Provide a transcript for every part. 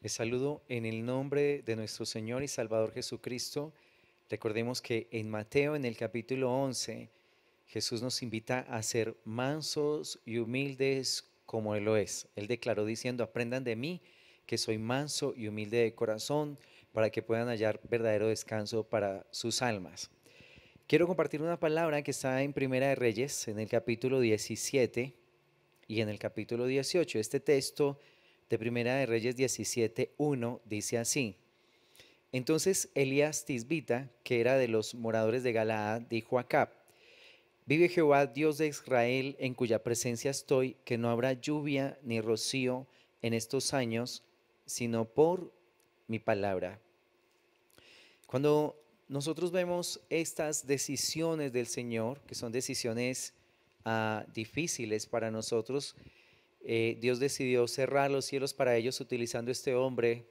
Les saludo en el nombre de nuestro Señor y Salvador Jesucristo. Recordemos que en Mateo, en el capítulo 11, Jesús nos invita a ser mansos y humildes como Él lo es. Él declaró diciendo, aprendan de mí que soy manso y humilde de corazón para que puedan hallar verdadero descanso para sus almas. Quiero compartir una palabra que está en Primera de Reyes, en el capítulo 17 y en el capítulo 18. Este texto de Primera de Reyes 17.1 dice así. Entonces Elías Tisbita, que era de los moradores de Galaad, dijo a Acab, Vive Jehová, Dios de Israel, en cuya presencia estoy, que no habrá lluvia ni rocío en estos años, sino por mi palabra. Cuando nosotros vemos estas decisiones del Señor, que son decisiones ah, difíciles para nosotros, eh, Dios decidió cerrar los cielos para ellos utilizando este hombre,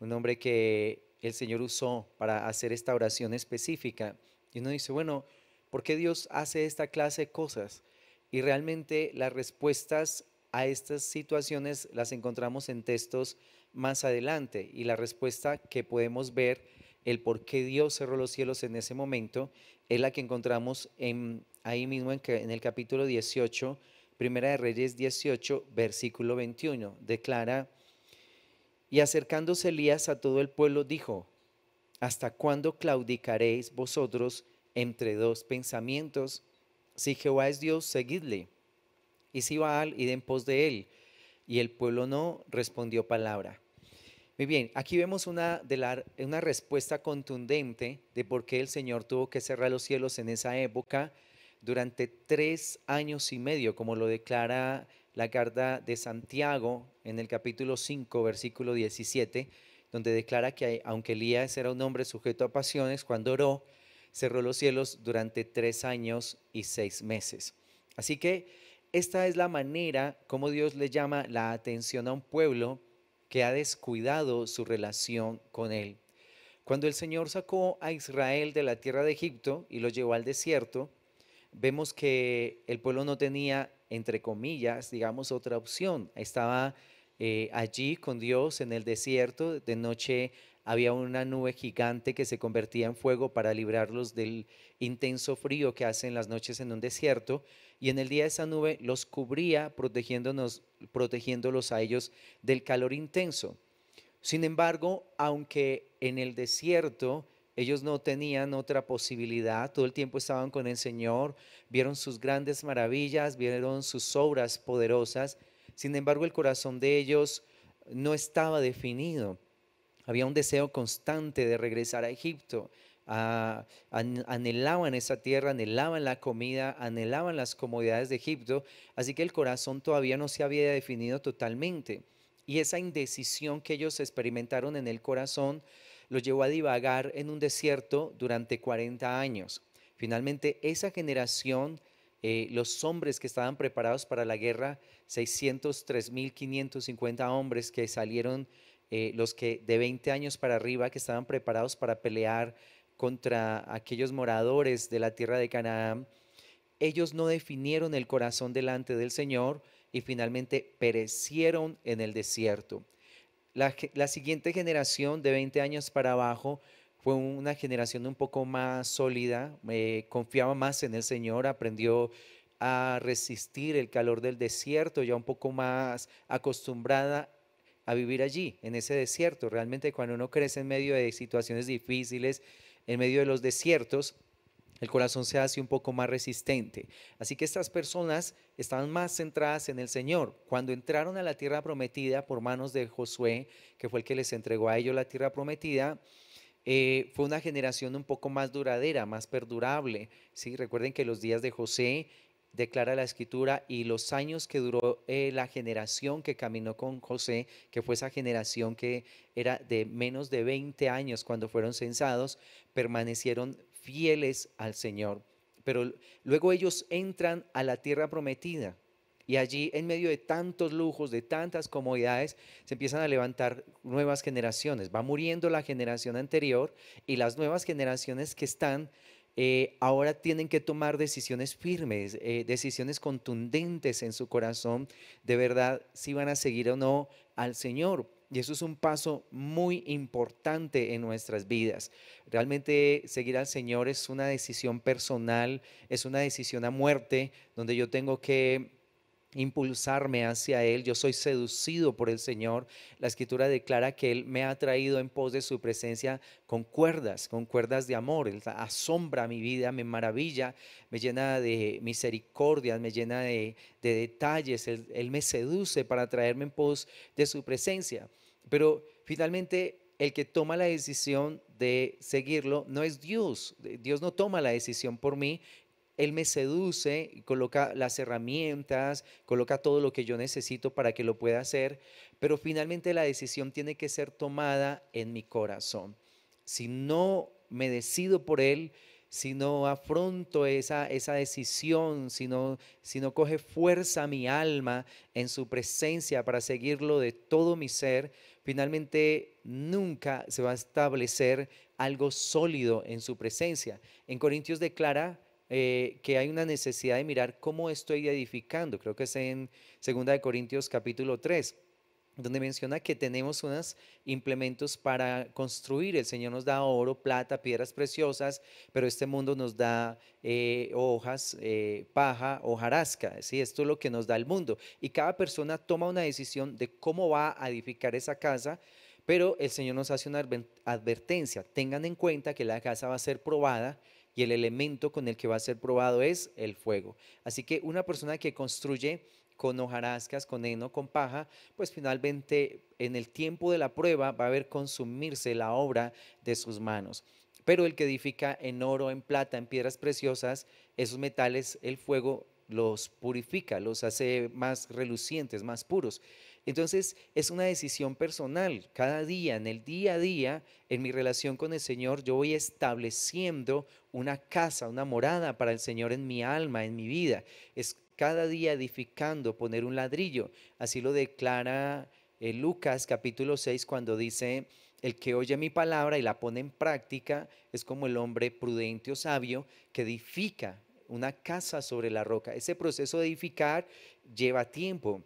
un hombre que el Señor usó para hacer esta oración específica. Y uno dice, bueno, ¿por qué Dios hace esta clase de cosas? Y realmente las respuestas a estas situaciones las encontramos en textos más adelante. Y la respuesta que podemos ver, el por qué Dios cerró los cielos en ese momento, es la que encontramos en, ahí mismo en, en el capítulo 18 Primera de Reyes 18, versículo 21, declara, y acercándose Elías a todo el pueblo, dijo, ¿hasta cuándo claudicaréis vosotros entre dos pensamientos? Si Jehová es Dios, seguidle. Y si Baal, id en pos de él. Y el pueblo no respondió palabra. Muy bien, aquí vemos una, de la, una respuesta contundente de por qué el Señor tuvo que cerrar los cielos en esa época durante tres años y medio, como lo declara la carta de Santiago en el capítulo 5, versículo 17, donde declara que aunque Elías era un hombre sujeto a pasiones, cuando oró, cerró los cielos durante tres años y seis meses. Así que esta es la manera como Dios le llama la atención a un pueblo que ha descuidado su relación con Él. Cuando el Señor sacó a Israel de la tierra de Egipto y lo llevó al desierto, vemos que el pueblo no tenía, entre comillas, digamos, otra opción. Estaba eh, allí con Dios en el desierto, de noche había una nube gigante que se convertía en fuego para librarlos del intenso frío que hacen las noches en un desierto, y en el día esa nube los cubría protegiéndonos, protegiéndolos a ellos del calor intenso. Sin embargo, aunque en el desierto ellos no tenían otra posibilidad, todo el tiempo estaban con el Señor, vieron sus grandes maravillas, vieron sus obras poderosas. Sin embargo, el corazón de ellos no estaba definido. Había un deseo constante de regresar a Egipto. Ah, anhelaban esa tierra, anhelaban la comida, anhelaban las comodidades de Egipto. Así que el corazón todavía no se había definido totalmente. Y esa indecisión que ellos experimentaron en el corazón lo llevó a divagar en un desierto durante 40 años. Finalmente, esa generación, eh, los hombres que estaban preparados para la guerra, 603.550 hombres que salieron, eh, los que de 20 años para arriba, que estaban preparados para pelear contra aquellos moradores de la tierra de Canaán, ellos no definieron el corazón delante del Señor y finalmente perecieron en el desierto. La, siguiente generación de 20 años para abajo fue una generación un poco más sólida, eh, confiaba más en el Señor, aprendió a resistir el calor del desierto, ya un poco más acostumbrada a vivir allí, en ese desierto. Realmente cuando uno crece en medio de situaciones difíciles, en medio de los desiertos, el corazón se hace un poco más resistente. Así que estas personas estaban más centradas en el Señor. Cuando entraron a la tierra prometida por manos de Josué, que fue el que les entregó a ellos la tierra prometida, eh, fue una generación un poco más duradera, más perdurable. ¿sí? Recuerden que los días de José declara la escritura y los años que duró eh, la generación que caminó con José, que fue esa generación que era de menos de 20 años cuando fueron censados, permanecieron fieles al Señor. Pero luego ellos entran a la tierra prometida y allí en medio de tantos lujos, de tantas comodidades, se empiezan a levantar nuevas generaciones. Va muriendo la generación anterior y las nuevas generaciones que están eh, ahora tienen que tomar decisiones firmes, eh, decisiones contundentes en su corazón, de verdad, si van a seguir o no al Señor. Y eso es un paso muy importante en nuestras vidas. Realmente seguir al Señor es una decisión personal, es una decisión a muerte, donde yo tengo que impulsarme hacia Él. Yo soy seducido por el Señor. La escritura declara que Él me ha traído en pos de su presencia con cuerdas, con cuerdas de amor. Él asombra mi vida, me maravilla, me llena de misericordia, me llena de, detalles. él me seduce para traerme en pos de su presencia. Pero finalmente el que toma la decisión de seguirlo no es Dios. Dios no toma la decisión por mí él me seduce, coloca las herramientas, coloca todo lo que yo necesito para que lo pueda hacer, pero finalmente la decisión tiene que ser tomada en mi corazón. Si no me decido por Él, si no afronto esa, esa decisión, si si no coge fuerza mi alma en su presencia para seguirlo de todo mi ser, finalmente nunca se va a establecer algo sólido en su presencia. En Corintios declara eh, que hay una necesidad de mirar cómo estoy edificando. Creo que es en de Corintios capítulo 3 donde menciona que tenemos unos implementos para construir. El Señor nos da oro, plata, piedras preciosas, pero este mundo nos da eh, hojas, eh, paja, hojarasca. ¿sí? Esto es lo que nos da el mundo. Y cada persona toma una decisión de cómo va a edificar esa casa, pero el Señor nos hace una advertencia. Tengan en cuenta que la casa va a ser probada y el elemento con el que va a ser probado es el fuego. Así que una persona que construye con hojarascas, con heno, con paja, pues finalmente en el tiempo de la prueba va a ver consumirse la obra de sus manos. Pero el que edifica en oro, en plata, en piedras preciosas, esos metales, el fuego los purifica, los hace más relucientes, más puros. Entonces es una decisión personal. Cada día, en el día a día, en mi relación con el Señor, yo voy estableciendo una casa, una morada para el Señor en mi alma, en mi vida. Es cada día edificando, poner un ladrillo. Así lo declara eh, Lucas capítulo 6 cuando dice, el que oye mi palabra y la pone en práctica es como el hombre prudente o sabio que edifica una casa sobre la roca. Ese proceso de edificar lleva tiempo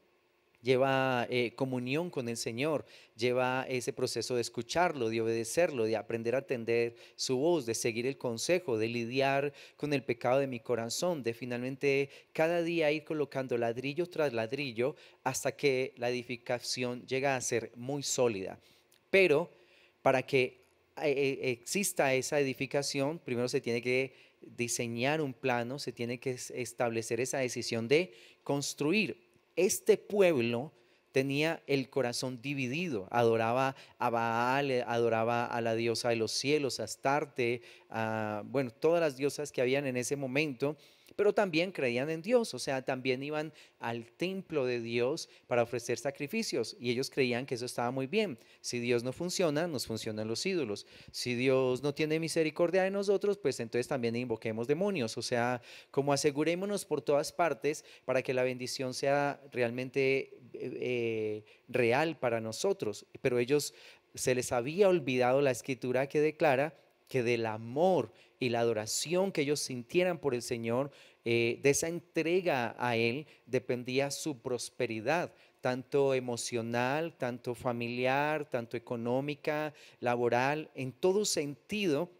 lleva eh, comunión con el Señor, lleva ese proceso de escucharlo, de obedecerlo, de aprender a atender su voz, de seguir el consejo, de lidiar con el pecado de mi corazón, de finalmente cada día ir colocando ladrillo tras ladrillo hasta que la edificación llega a ser muy sólida. Pero para que eh, eh, exista esa edificación, primero se tiene que diseñar un plano, se tiene que establecer esa decisión de construir este pueblo tenía el corazón dividido, adoraba a Baal, eh, adoraba a la diosa de los cielos, a Astarte, a, bueno, todas las diosas que habían en ese momento, pero también creían en Dios, o sea, también iban al templo de Dios para ofrecer sacrificios y ellos creían que eso estaba muy bien. Si Dios no funciona, nos funcionan los ídolos. Si Dios no tiene misericordia de nosotros, pues entonces también invoquemos demonios, o sea, como asegurémonos por todas partes para que la bendición sea realmente eh, eh, real para nosotros. Pero ellos se les había olvidado la escritura que declara que del amor y la adoración que ellos sintieran por el Señor, eh, de esa entrega a Él dependía su prosperidad, tanto emocional, tanto familiar, tanto económica, laboral, en todo sentido.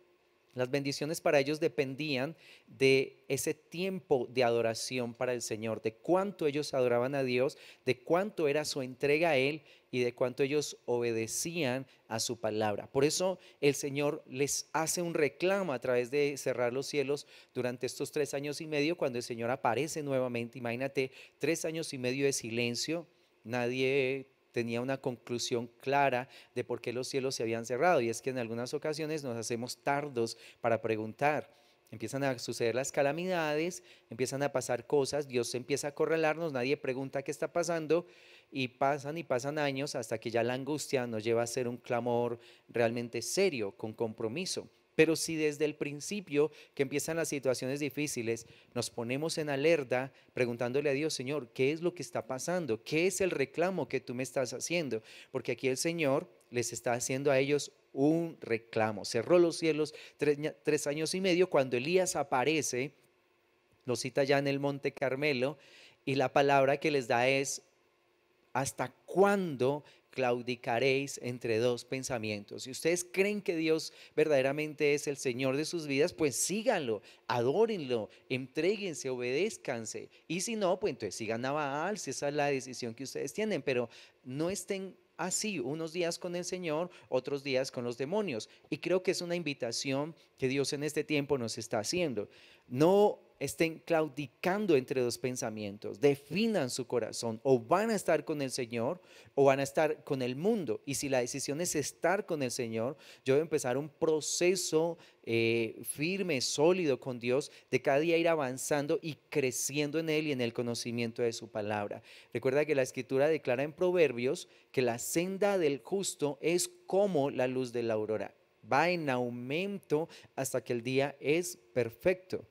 Las bendiciones para ellos dependían de ese tiempo de adoración para el Señor, de cuánto ellos adoraban a Dios, de cuánto era su entrega a Él y de cuánto ellos obedecían a su palabra. Por eso el Señor les hace un reclamo a través de cerrar los cielos durante estos tres años y medio, cuando el Señor aparece nuevamente. Imagínate, tres años y medio de silencio, nadie tenía una conclusión clara de por qué los cielos se habían cerrado. Y es que en algunas ocasiones nos hacemos tardos para preguntar. Empiezan a suceder las calamidades, empiezan a pasar cosas, Dios empieza a corralarnos. nadie pregunta qué está pasando y pasan y pasan años hasta que ya la angustia nos lleva a ser un clamor realmente serio, con compromiso. Pero si desde el principio que empiezan las situaciones difíciles nos ponemos en alerta preguntándole a Dios, Señor, ¿qué es lo que está pasando? ¿Qué es el reclamo que tú me estás haciendo? Porque aquí el Señor les está haciendo a ellos un reclamo. Cerró los cielos tres años y medio cuando Elías aparece, lo cita ya en el Monte Carmelo, y la palabra que les da es, ¿Hasta cuándo claudicaréis entre dos pensamientos? Si ustedes creen que Dios verdaderamente es el Señor de sus vidas, pues síganlo, adórenlo, entreguense, obedézcanse. Y si no, pues entonces sigan a Baal, si esa es la decisión que ustedes tienen, pero no estén así, unos días con el Señor, otros días con los demonios. Y creo que es una invitación que Dios en este tiempo nos está haciendo no estén claudicando entre dos pensamientos, definan su corazón, o van a estar con el Señor o van a estar con el mundo. Y si la decisión es estar con el Señor, yo voy a empezar un proceso eh, firme, sólido con Dios, de cada día ir avanzando y creciendo en Él y en el conocimiento de su palabra. Recuerda que la escritura declara en Proverbios que la senda del justo es como la luz de la aurora, va en aumento hasta que el día es perfecto.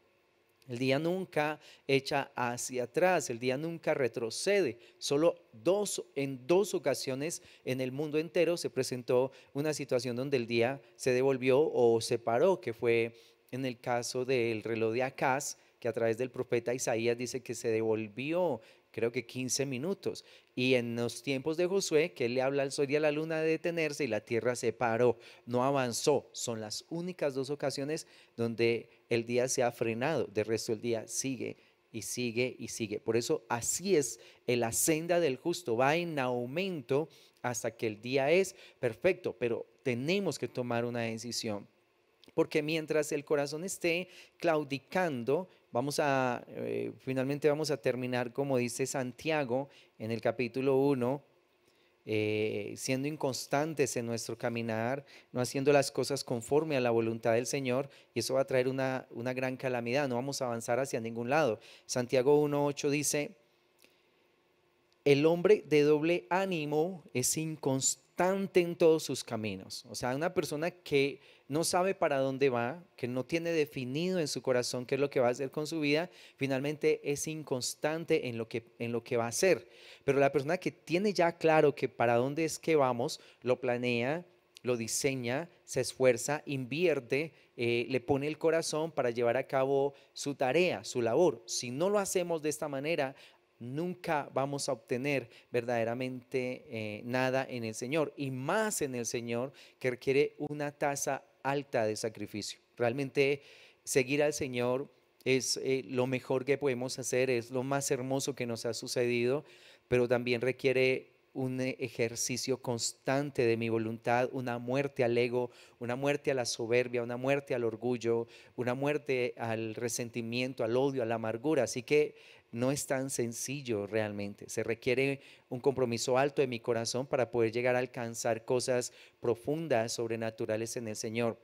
El día nunca echa hacia atrás, el día nunca retrocede. Solo dos, en dos ocasiones en el mundo entero se presentó una situación donde el día se devolvió o se paró, que fue en el caso del reloj de Acaz, que a través del profeta Isaías dice que se devolvió, creo que 15 minutos. Y en los tiempos de Josué, que él le habla al sol y a la luna de detenerse y la tierra se paró, no avanzó. Son las únicas dos ocasiones donde el día se ha frenado, de resto el día sigue y sigue y sigue. Por eso así es la senda del justo, va en aumento hasta que el día es perfecto, pero tenemos que tomar una decisión. Porque mientras el corazón esté claudicando, Vamos a, eh, finalmente vamos a terminar como dice Santiago en el capítulo 1, eh, siendo inconstantes en nuestro caminar, no haciendo las cosas conforme a la voluntad del Señor, y eso va a traer una, una gran calamidad, no vamos a avanzar hacia ningún lado. Santiago 1.8 dice, el hombre de doble ánimo es inconstante en todos sus caminos. O sea, una persona que no sabe para dónde va, que no tiene definido en su corazón qué es lo que va a hacer con su vida, finalmente es inconstante en lo que, en lo que va a hacer. Pero la persona que tiene ya claro que para dónde es que vamos, lo planea, lo diseña, se esfuerza, invierte, eh, le pone el corazón para llevar a cabo su tarea, su labor. Si no lo hacemos de esta manera, nunca vamos a obtener verdaderamente eh, nada en el Señor, y más en el Señor que requiere una tasa alta de sacrificio. Realmente seguir al Señor es eh, lo mejor que podemos hacer, es lo más hermoso que nos ha sucedido, pero también requiere un ejercicio constante de mi voluntad, una muerte al ego, una muerte a la soberbia, una muerte al orgullo, una muerte al resentimiento, al odio, a la amargura. Así que no es tan sencillo realmente. Se requiere un compromiso alto de mi corazón para poder llegar a alcanzar cosas profundas, sobrenaturales en el Señor.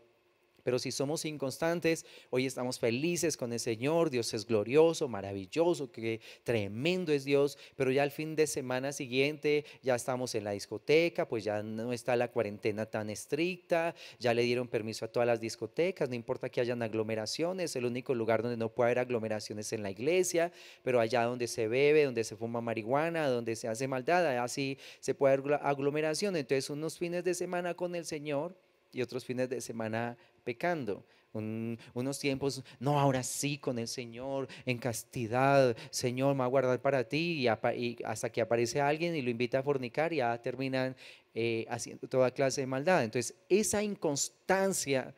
Pero si somos inconstantes, hoy estamos felices con el Señor, Dios es glorioso, maravilloso, que tremendo es Dios, pero ya al fin de semana siguiente ya estamos en la discoteca, pues ya no está la cuarentena tan estricta, ya le dieron permiso a todas las discotecas, no importa que hayan aglomeraciones, el único lugar donde no puede haber aglomeraciones en la iglesia, pero allá donde se bebe, donde se fuma marihuana, donde se hace maldad, así se puede haber aglomeración. Entonces unos fines de semana con el Señor y otros fines de semana pecando. unos tiempos, no, ahora sí con el Señor, en castidad, Señor, me va a guardar para ti, y, hasta que aparece alguien y lo invita a fornicar, y ya terminan eh, haciendo toda clase de maldad. Entonces, esa inconstancia,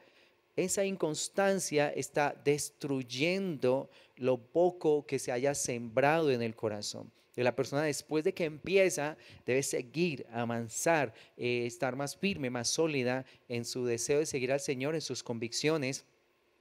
esa inconstancia está destruyendo lo poco que se haya sembrado en el corazón la persona después de que empieza debe seguir, avanzar, eh, estar más firme, más sólida en su deseo de seguir al Señor, en sus convicciones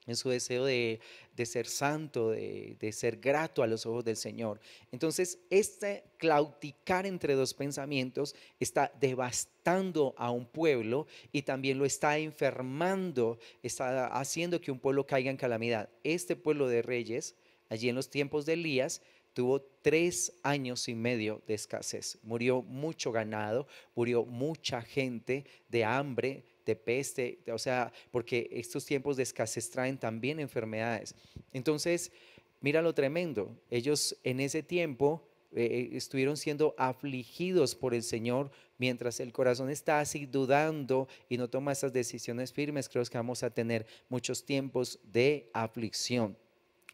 en su deseo de, ser santo, de, de, ser grato a los ojos del Señor. Entonces, este clauticar entre dos pensamientos está devastando a un pueblo y también lo está enfermando, está haciendo que un pueblo caiga en calamidad. Este pueblo de reyes, allí en los tiempos de Elías, tuvo tres años y medio de escasez. Murió mucho ganado, murió mucha gente de hambre, de peste, o sea, porque estos tiempos de escasez traen también enfermedades. Entonces, mira lo tremendo, ellos en ese tiempo eh, eh, estuvieron siendo afligidos por el Señor mientras el corazón está así dudando y no toma esas decisiones firmes, creo que vamos a tener muchos tiempos de aflicción.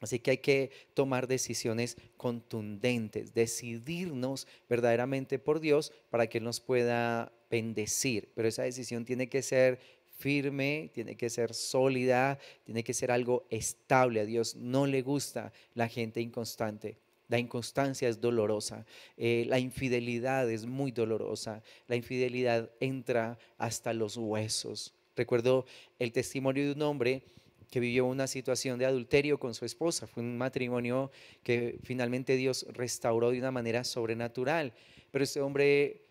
Así que hay que tomar decisiones contundentes, decidirnos verdaderamente por Dios para que Él nos pueda bendecir. Pero esa decisión tiene que ser firme, tiene que ser sólida, tiene que ser algo estable. A Dios no le gusta la gente inconstante. La inconstancia es dolorosa, eh, la infidelidad es muy dolorosa, la infidelidad entra hasta los huesos. Recuerdo el testimonio de un hombre que vivió una situación de adulterio con su esposa. Fue un matrimonio que finalmente Dios restauró de una manera sobrenatural. Pero este hombre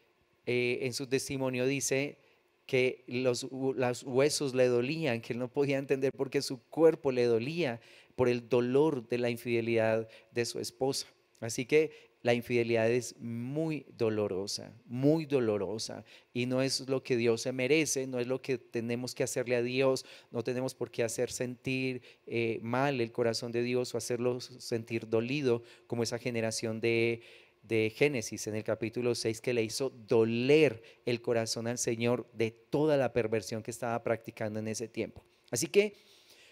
eh, en su testimonio dice que los, los huesos le dolían, que él no podía entender por qué su cuerpo le dolía por el dolor de la infidelidad de su esposa. Así que la infidelidad es muy dolorosa, muy dolorosa. Y no es lo que Dios se merece, no es lo que tenemos que hacerle a Dios, no tenemos por qué hacer sentir eh, mal el corazón de Dios o hacerlo sentir dolido como esa generación de, de Génesis en el capítulo 6 que le hizo doler el corazón al Señor de toda la perversión que estaba practicando en ese tiempo. Así que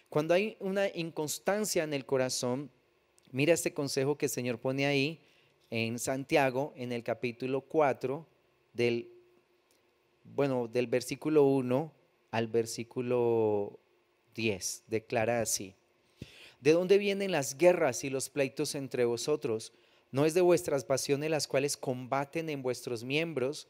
cuando hay una inconstancia en el corazón, mira este consejo que el Señor pone ahí en Santiago, en el capítulo 4, del, bueno, del versículo 1 al versículo 10. Declara así. ¿De dónde vienen las guerras y los pleitos entre vosotros? ¿No es de vuestras pasiones las cuales combaten en vuestros miembros?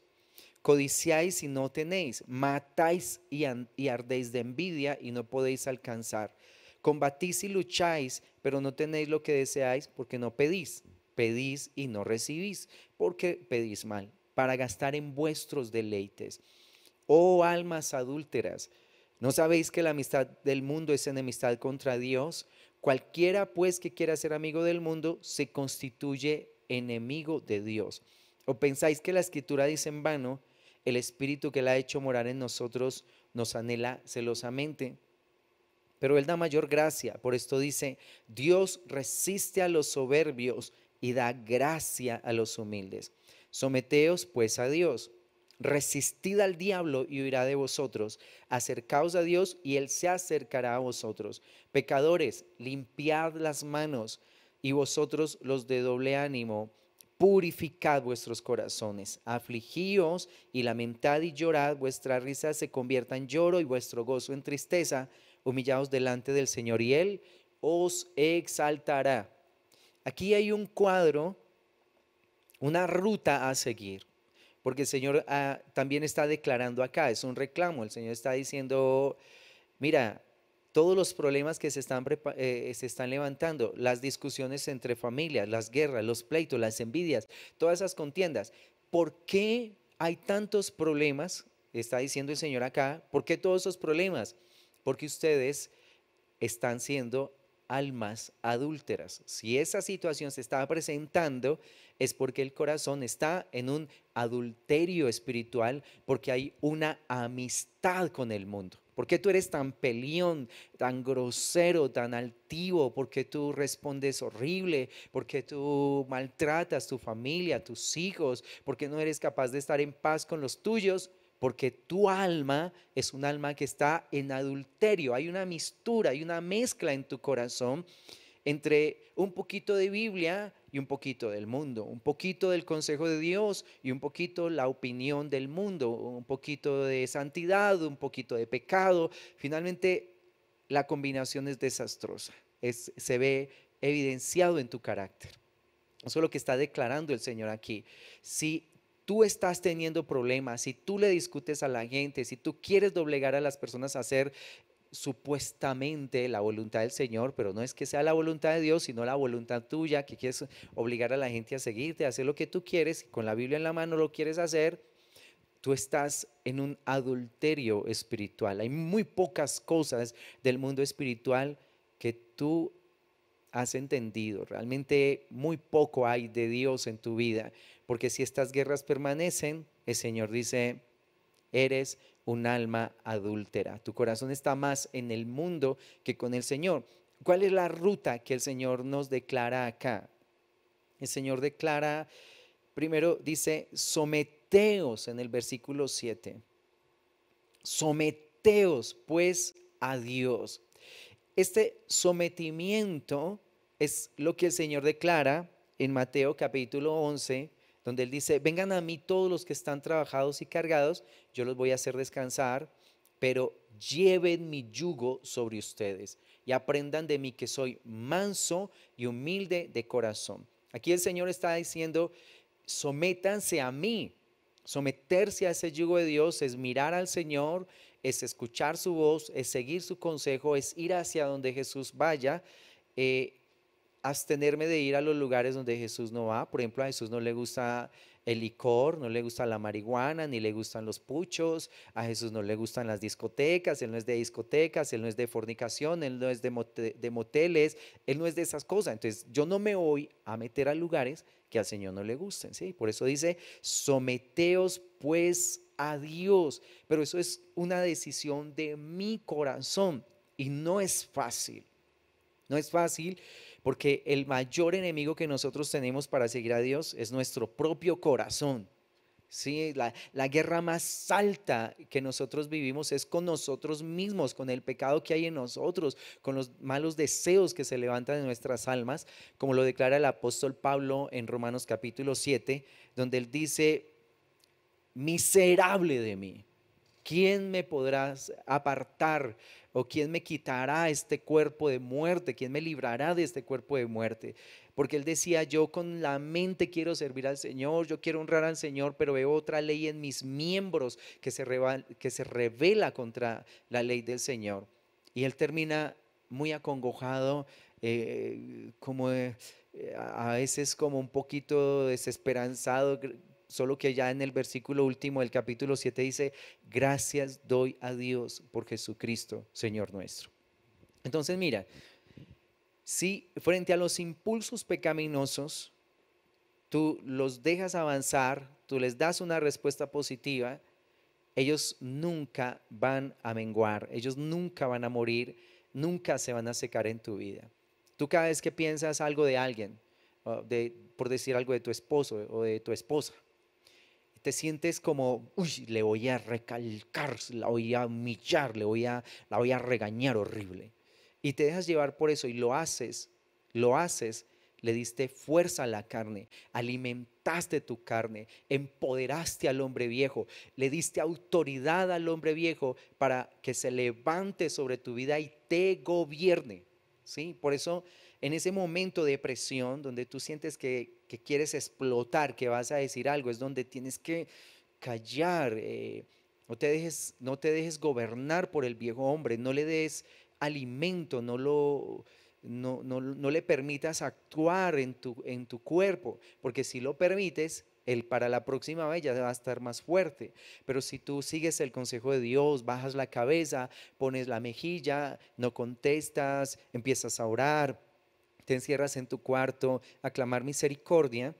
Codiciáis y no tenéis, matáis y, y ardéis de envidia y no podéis alcanzar. Combatís y lucháis, pero no tenéis lo que deseáis porque no pedís pedís y no recibís, porque pedís mal, para gastar en vuestros deleites. Oh almas adúlteras, ¿no sabéis que la amistad del mundo es enemistad contra Dios? Cualquiera pues que quiera ser amigo del mundo se constituye enemigo de Dios. ¿O pensáis que la escritura dice en vano, el espíritu que la ha hecho morar en nosotros nos anhela celosamente? Pero Él da mayor gracia, por esto dice, Dios resiste a los soberbios, y da gracia a los humildes. Someteos pues a Dios. Resistid al diablo y huirá de vosotros. Acercaos a Dios y él se acercará a vosotros. Pecadores, limpiad las manos y vosotros los de doble ánimo. Purificad vuestros corazones, afligíos y lamentad y llorad, vuestra risa se convierta en lloro y vuestro gozo en tristeza, humillaos delante del Señor y Él os exaltará. Aquí hay un cuadro, una ruta a seguir, porque el Señor ah, también está declarando acá, es un reclamo, el Señor está diciendo, mira, todos los problemas que se están, eh, se están levantando, las discusiones entre familias, las guerras, los pleitos, las envidias, todas esas contiendas, ¿por qué hay tantos problemas? Está diciendo el Señor acá, ¿por qué todos esos problemas? Porque ustedes están siendo almas adúlteras. Si esa situación se está presentando es porque el corazón está en un adulterio espiritual, porque hay una amistad con el mundo. ¿Por qué tú eres tan pelión, tan grosero, tan altivo? Porque tú respondes horrible? porque tú maltratas tu familia, tus hijos? Porque no eres capaz de estar en paz con los tuyos? porque tu alma es un alma que está en adulterio, hay una mistura, hay una mezcla en tu corazón entre un poquito de Biblia y un poquito del mundo, un poquito del consejo de Dios y un poquito la opinión del mundo, un poquito de santidad, un poquito de pecado. Finalmente, la combinación es desastrosa, se ve evidenciado en tu carácter. Eso es lo que está declarando el Señor aquí. Si tú estás teniendo problemas, si tú le discutes a la gente, si tú quieres doblegar a las personas a hacer supuestamente la voluntad del Señor, pero no es que sea la voluntad de Dios, sino la voluntad tuya, que quieres obligar a la gente a seguirte, a hacer lo que tú quieres, con la Biblia en la mano lo quieres hacer, tú estás en un adulterio espiritual. Hay muy pocas cosas del mundo espiritual que tú has entendido. Realmente muy poco hay de Dios en tu vida. Porque si estas guerras permanecen, el Señor dice, eres un alma adúltera. Tu corazón está más en el mundo que con el Señor. ¿Cuál es la ruta que el Señor nos declara acá? El Señor declara, primero dice, someteos en el versículo 7. Someteos pues a Dios. Este sometimiento es lo que el Señor declara en Mateo capítulo 11, donde Él dice, vengan a mí todos los que están trabajados y cargados, yo los voy a hacer descansar, pero lleven mi yugo sobre ustedes y aprendan de mí que soy manso y humilde de corazón. Aquí el Señor está diciendo, sométanse a mí. Someterse a ese yugo de Dios es mirar al Señor, es escuchar su voz, es seguir su consejo, es ir hacia donde Jesús vaya. Eh, abstenerme de ir a los lugares donde Jesús no va. Por ejemplo, a Jesús no le gusta el licor, no le gusta la marihuana, ni le gustan los puchos, a Jesús no le gustan las discotecas, Él no es de discotecas, Él no es de fornicación, Él no es de, moteles, Él no es de esas cosas. Entonces yo no me voy a meter a lugares que al Señor no le gusten, ¿sí? Por eso dice, someteos pues a Dios, pero eso es una decisión de mi corazón y no es fácil, no es fácil porque el mayor enemigo que nosotros tenemos para seguir a Dios es nuestro propio corazón. Sí, la, la, guerra más alta que nosotros vivimos es con nosotros mismos, con el pecado que hay en nosotros, con los malos deseos que se levantan en nuestras almas, como lo declara el apóstol Pablo en Romanos capítulo 7, donde él dice, miserable de mí, ¿quién me podrá apartar ¿O quién me quitará este cuerpo de muerte? ¿Quién me librará de este cuerpo de muerte? Porque él decía, yo con la mente quiero servir al Señor, yo quiero honrar al Señor, pero veo otra ley en mis miembros que se, revela, que se revela contra la ley del Señor. Y él termina muy acongojado, eh, como eh, a veces como un poquito desesperanzado, solo que ya en el versículo último del capítulo 7 dice, gracias doy a Dios por Jesucristo, Señor nuestro. Entonces mira, si frente a los impulsos pecaminosos, tú los dejas avanzar, tú les das una respuesta positiva, ellos nunca van a menguar, ellos nunca van a morir, nunca se van a secar en tu vida. Tú cada vez que piensas algo de alguien, de, por decir algo de tu esposo o de tu esposa, te sientes como, uy, le voy a recalcar, la voy a humillar, le voy a, la voy a regañar horrible. Y te dejas llevar por eso y lo haces, lo haces, le diste fuerza a la carne, alimentaste tu carne, empoderaste al hombre viejo, le diste autoridad al hombre viejo para que se levante sobre tu vida y te gobierne. ¿Sí? Por eso en ese momento de presión, donde tú sientes que, quieres explotar, que vas a decir algo, es donde tienes que callar, eh, no, te dejes, no te dejes gobernar por el viejo hombre, no le des alimento, no lo... No, le permitas actuar en tu, en tu cuerpo, porque si lo permites, el para la próxima vez ya va a estar más fuerte. Pero si tú sigues el consejo de Dios, bajas la cabeza, pones la mejilla, no contestas, empiezas a orar, te encierras en tu cuarto a clamar misericordia,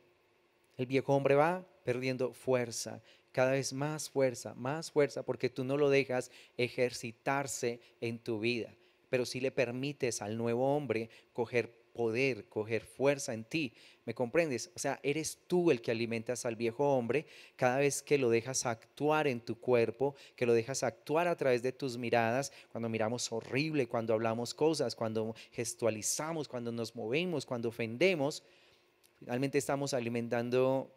el viejo hombre va perdiendo fuerza, cada vez más fuerza, más fuerza, porque tú no lo dejas ejercitarse en tu vida, pero sí le permites al nuevo hombre coger poder, coger fuerza en ti. ¿Me comprendes? O sea, eres tú el que alimentas al viejo hombre cada vez que lo dejas actuar en tu cuerpo, que lo dejas actuar a través de tus miradas, cuando miramos horrible, cuando hablamos cosas, cuando gestualizamos, cuando nos movemos, cuando ofendemos. Finalmente estamos alimentando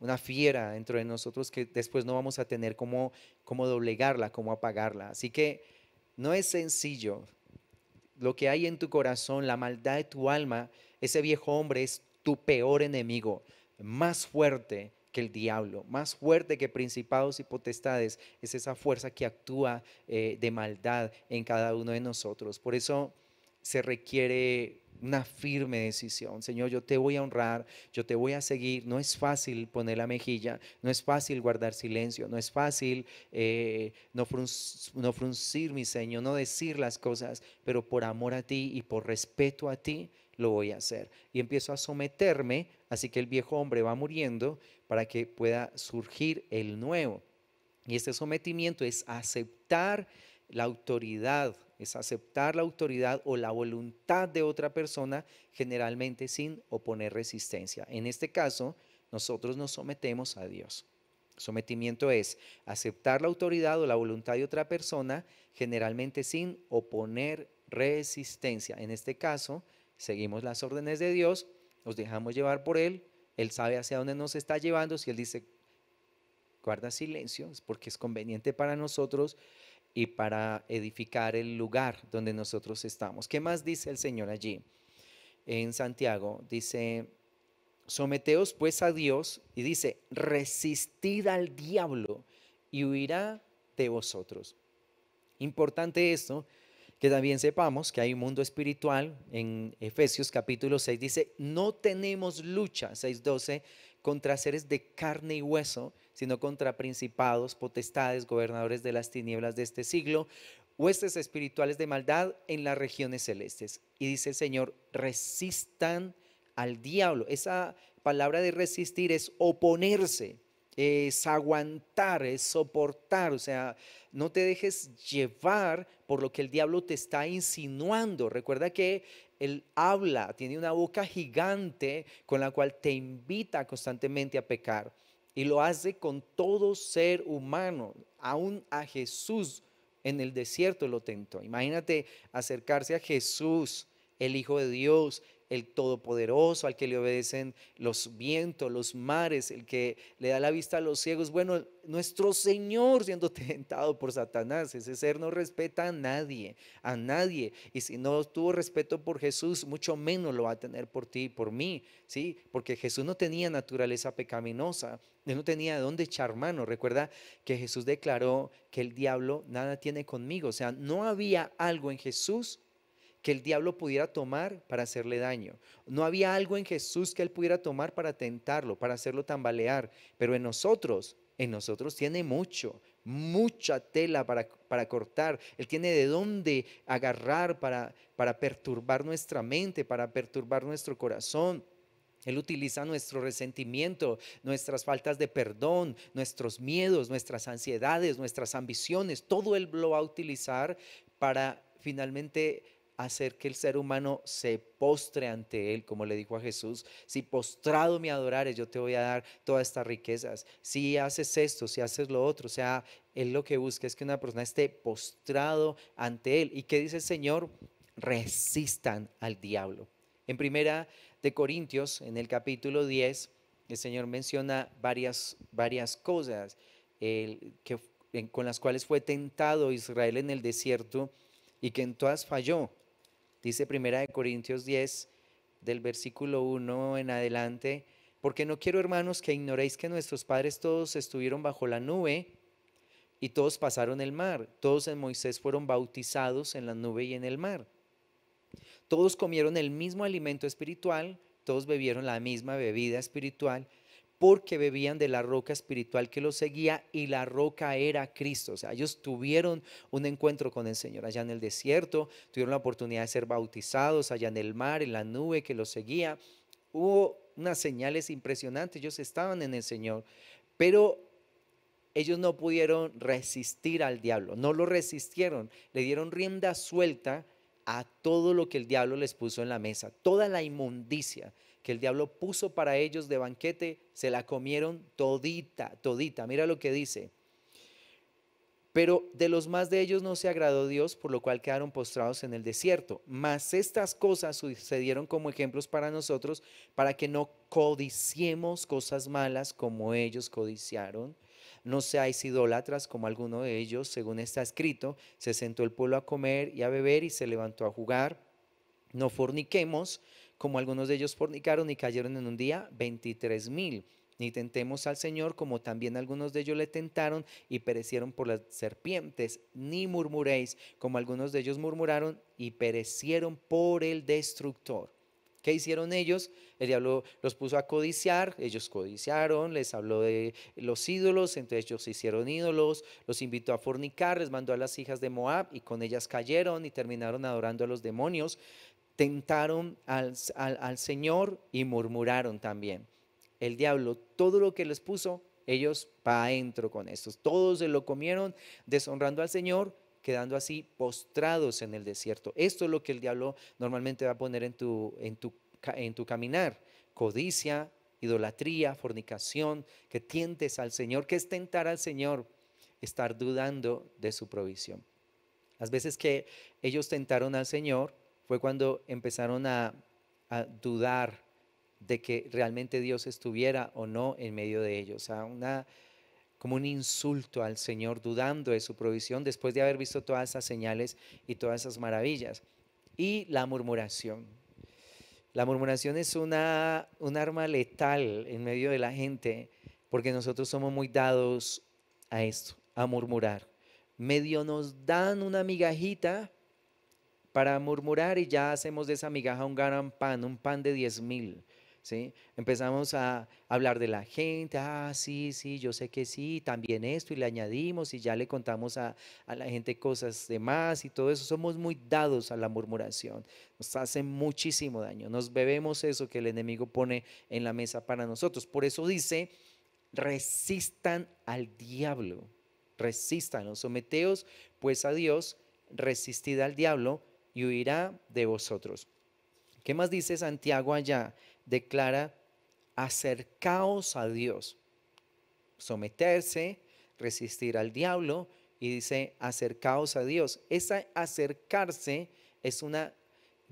una fiera dentro de nosotros que después no vamos a tener cómo, cómo doblegarla, cómo apagarla. Así que no es sencillo, lo que hay en tu corazón, la maldad de tu alma, ese viejo hombre es tu peor enemigo, más fuerte que el diablo, más fuerte que principados y potestades, es esa fuerza que actúa eh, de maldad en cada uno de nosotros. Por eso se requiere una firme decisión. Señor, yo te voy a honrar, yo te voy a seguir. No es fácil poner la mejilla, no es fácil guardar silencio, no es fácil eh, no, no, fruncir mi ceño, no decir las cosas, pero por amor a ti y por respeto a ti lo voy a hacer. Y empiezo a someterme, así que el viejo hombre va muriendo para que pueda surgir el nuevo. Y este sometimiento es aceptar la autoridad es aceptar la autoridad o la voluntad de otra persona, generalmente sin oponer resistencia. En este caso, nosotros nos sometemos a Dios. Sometimiento es aceptar la autoridad o la voluntad de otra persona, generalmente sin oponer resistencia. En este caso, seguimos las órdenes de Dios, nos dejamos llevar por Él, Él sabe hacia dónde nos está llevando, si Él dice, guarda silencio, es porque es conveniente para nosotros y para edificar el lugar donde nosotros estamos. ¿Qué más dice el Señor allí? En Santiago dice, someteos pues a Dios y dice, resistid al diablo y huirá de vosotros. Importante esto, que también sepamos que hay un mundo espiritual. En Efesios capítulo 6 dice, no tenemos lucha, 6.12, contra seres de carne y hueso, sino contra principados, potestades, gobernadores de las tinieblas de este siglo, huestes espirituales de maldad en las regiones celestes. Y dice el Señor, resistan al diablo. Esa palabra de resistir es oponerse, es aguantar, es soportar. O sea, no te dejes llevar por lo que el diablo te está insinuando. Recuerda que él habla, tiene una boca gigante con la cual te invita constantemente a pecar y lo hace con todo ser humano. Aún a Jesús en el desierto lo tentó. Imagínate acercarse a Jesús, el Hijo de Dios, el Todopoderoso, al que le obedecen los vientos, los mares, el que le da la vista a los ciegos. Bueno, nuestro Señor siendo tentado por Satanás, ese ser no respeta a nadie, a nadie. Y si no tuvo respeto por Jesús, mucho menos lo va a tener por ti y por mí, ¿sí? Porque Jesús no tenía naturaleza pecaminosa, él no tenía de dónde echar mano. Recuerda que Jesús declaró que el diablo nada tiene conmigo, o sea, no había algo en Jesús que el diablo pudiera tomar para hacerle daño. No había algo en Jesús que él pudiera tomar para tentarlo, para hacerlo tambalear, pero en nosotros, en nosotros tiene mucho, mucha tela para, para cortar. Él tiene de dónde agarrar para, para perturbar nuestra mente, para perturbar nuestro corazón. Él utiliza nuestro resentimiento, nuestras faltas de perdón, nuestros miedos, nuestras ansiedades, nuestras ambiciones. Todo Él lo va a utilizar para finalmente hacer que el ser humano se postre ante Él, como le dijo a Jesús, si postrado me adorares, yo te voy a dar todas estas riquezas. Si haces esto, si haces lo otro, o sea, Él lo que busca es que una persona esté postrado ante Él. ¿Y qué dice el Señor? Resistan al diablo. En primera de Corintios, en el capítulo 10, el Señor menciona varias, varias cosas que, con las cuales fue tentado Israel en el desierto y que en todas falló. Dice Primera de Corintios 10, del versículo 1 en adelante, porque no quiero, hermanos, que ignoréis que nuestros padres todos estuvieron bajo la nube y todos pasaron el mar. Todos en Moisés fueron bautizados en la nube y en el mar. Todos comieron el mismo alimento espiritual, todos bebieron la misma bebida espiritual, porque bebían de la roca espiritual que los seguía y la roca era Cristo. O sea, ellos tuvieron un encuentro con el Señor allá en el desierto, tuvieron la oportunidad de ser bautizados allá en el mar, en la nube que los seguía. Hubo unas señales impresionantes, ellos estaban en el Señor, pero ellos no pudieron resistir al diablo, no lo resistieron, le dieron rienda suelta a todo lo que el diablo les puso en la mesa, toda la inmundicia, que el diablo puso para ellos de banquete, se la comieron todita, todita. Mira lo que dice. Pero de los más de ellos no se agradó Dios, por lo cual quedaron postrados en el desierto. Mas estas cosas sucedieron como ejemplos para nosotros, para que no codiciemos cosas malas como ellos codiciaron. No seáis idólatras como alguno de ellos, según está escrito, se sentó el pueblo a comer y a beber y se levantó a jugar. No forniquemos como algunos de ellos fornicaron y cayeron en un día 23 mil. Ni tentemos al Señor, como también algunos de ellos le tentaron y perecieron por las serpientes. Ni murmuréis, como algunos de ellos murmuraron y perecieron por el destructor. ¿Qué hicieron ellos? El diablo los puso a codiciar, ellos codiciaron, les habló de los ídolos, entonces ellos hicieron ídolos, los invitó a fornicar, les mandó a las hijas de Moab y con ellas cayeron y terminaron adorando a los demonios tentaron al, Señor y murmuraron también. El diablo, todo lo que les puso, ellos para adentro con estos. Todos se lo comieron deshonrando al Señor, quedando así postrados en el desierto. Esto es lo que el diablo normalmente va a poner en tu, en tu, en tu caminar. Codicia, idolatría, fornicación, que tientes al Señor, que es tentar al Señor, estar dudando de su provisión. Las veces que ellos tentaron al Señor, fue cuando empezaron a, dudar de que realmente Dios estuviera o no en medio de ellos. O sea, una, como un insulto al Señor, dudando de su provisión después de haber visto todas esas señales y todas esas maravillas. Y la murmuración. La murmuración es una, un arma letal en medio de la gente, porque nosotros somos muy dados a esto, a murmurar. Medio nos dan una migajita para murmurar y ya hacemos de esa migaja un gran pan, un pan de 10 mil. ¿Sí? Empezamos a hablar de la gente, ah, sí, sí, yo sé que sí, también esto, y le añadimos y ya le contamos a, la gente cosas más y todo eso. Somos muy dados a la murmuración, nos hace muchísimo daño, nos bebemos eso que el enemigo pone en la mesa para nosotros. Por eso dice, resistan al diablo, resistan, someteos pues a Dios, resistid al diablo y huirá de vosotros. ¿Qué más dice Santiago allá? Declara, acercaos a Dios, someterse, resistir al diablo y dice, acercaos a Dios. Esa acercarse es una,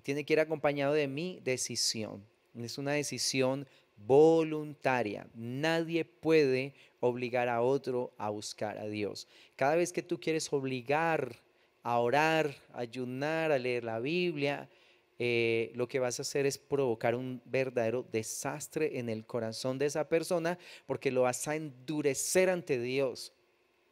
tiene que ir acompañado de mi decisión. Es una decisión voluntaria. Nadie puede obligar a otro a buscar a Dios. Cada vez que tú quieres obligar a orar, a ayunar, a leer la Biblia, eh, lo que vas a hacer es provocar un verdadero desastre en el corazón de esa persona porque lo vas a endurecer ante Dios.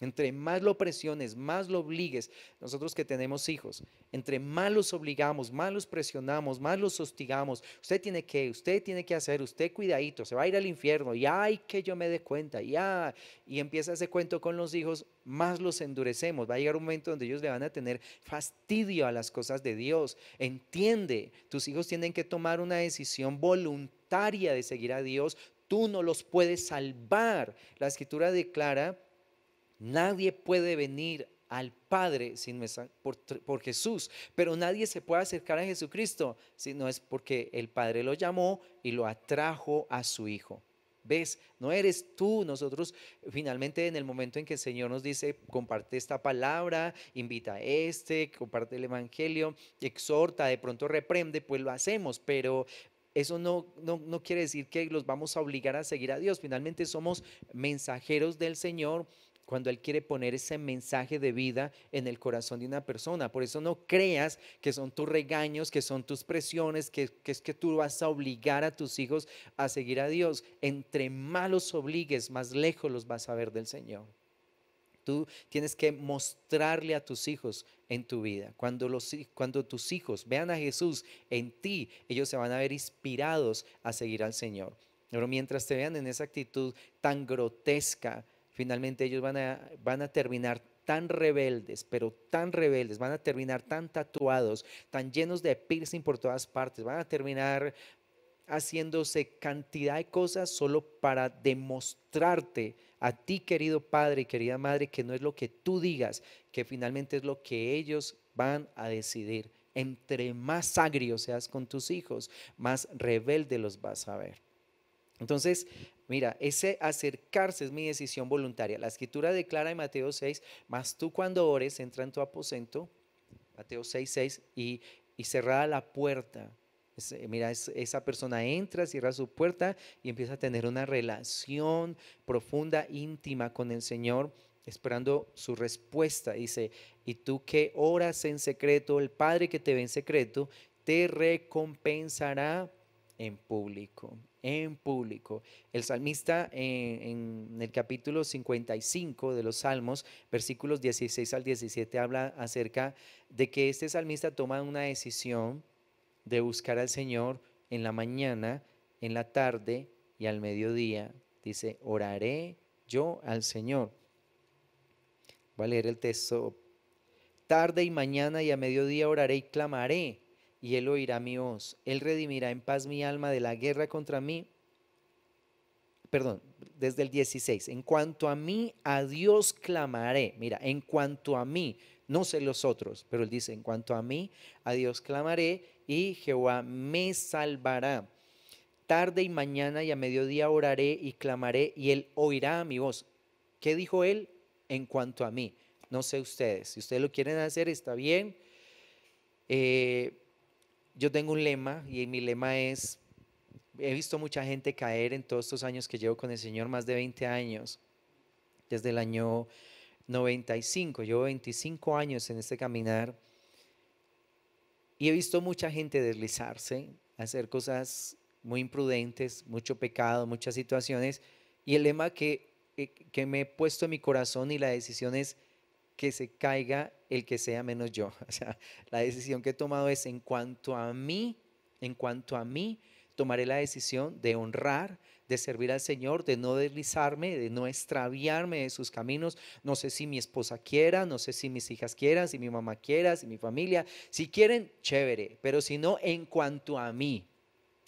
Entre más lo presiones, más lo obligues, nosotros que tenemos hijos, entre más los obligamos, más los presionamos, más los hostigamos, usted tiene que, usted tiene que hacer, usted cuidadito, se va a ir al infierno, y ay que yo me dé cuenta, ya, y empieza ese cuento con los hijos, más los endurecemos, va a llegar un momento donde ellos le van a tener fastidio a las cosas de Dios, entiende, tus hijos tienen que tomar una decisión voluntaria de seguir a Dios, tú no los puedes salvar, la escritura declara, Nadie puede venir al Padre si no por, Jesús, pero nadie se puede acercar a Jesucristo si no es porque el Padre lo llamó y lo atrajo a su Hijo. ¿Ves? No eres tú. Nosotros finalmente en el momento en que el Señor nos dice, comparte esta palabra, invita a este, comparte el Evangelio, exhorta, de pronto reprende, pues lo hacemos, pero eso no, no quiere decir que los vamos a obligar a seguir a Dios. Finalmente somos mensajeros del Señor cuando Él quiere poner ese mensaje de vida en el corazón de una persona. Por eso no creas que son tus regaños, que son tus presiones, que, es que tú vas a obligar a tus hijos a seguir a Dios. Entre más los obligues, más lejos los vas a ver del Señor. Tú tienes que mostrarle a tus hijos en tu vida. Cuando, los, cuando tus hijos vean a Jesús en ti, ellos se van a ver inspirados a seguir al Señor. Pero mientras te vean en esa actitud tan grotesca, finalmente ellos van a, van a terminar tan rebeldes, pero tan rebeldes, van a terminar tan tatuados, tan llenos de piercing por todas partes, van a terminar haciéndose cantidad de cosas solo para demostrarte a ti, querido padre y querida madre, que no es lo que tú digas, que finalmente es lo que ellos van a decidir. Entre más agrio seas con tus hijos, más rebelde los vas a ver. Entonces, Mira, ese acercarse es mi decisión voluntaria. La escritura declara en Mateo 6, más tú cuando ores, entra en tu aposento, Mateo 6, 6, y, y cerrada la puerta. mira, esa persona entra, cierra su puerta y empieza a tener una relación profunda, íntima con el Señor esperando su respuesta. Dice, y tú que oras en secreto, el Padre que te ve en secreto, te recompensará en público, en público. El salmista eh, en, el capítulo 55 de los Salmos, versículos 16 al 17, habla acerca de que este salmista toma una decisión de buscar al Señor en la mañana, en la tarde y al mediodía. Dice, oraré yo al Señor. Voy a leer el texto. Tarde y mañana y a mediodía oraré y clamaré y él oirá mi voz. Él redimirá en paz mi alma de la guerra contra mí. Perdón, desde el 16. En cuanto a mí, a Dios clamaré. Mira, en cuanto a mí, no sé los otros, pero él dice, en cuanto a mí, a Dios clamaré y Jehová me salvará. Tarde y mañana y a mediodía oraré y clamaré y él oirá mi voz. ¿Qué dijo él? En cuanto a mí. No sé ustedes. Si ustedes lo quieren hacer, está bien. Eh, yo tengo un lema y mi lema es, he visto mucha gente caer en todos estos años que llevo con el Señor, más de 20 años, desde el año 95, llevo 25 años en este caminar y he visto mucha gente deslizarse, hacer cosas muy imprudentes, mucho pecado, muchas situaciones y el lema que, eh, que me he puesto en mi corazón y la decisión es, que se caiga el que sea menos yo. O sea, la decisión que he tomado es en cuanto a mí, en cuanto a mí, tomaré la decisión de honrar, de servir al Señor, de no deslizarme, de no extraviarme de sus caminos. No sé si mi esposa quiera, no sé si mis hijas quieran, si mi mamá quiera, si mi familia. Si quieren, chévere, pero si no, en cuanto a mí,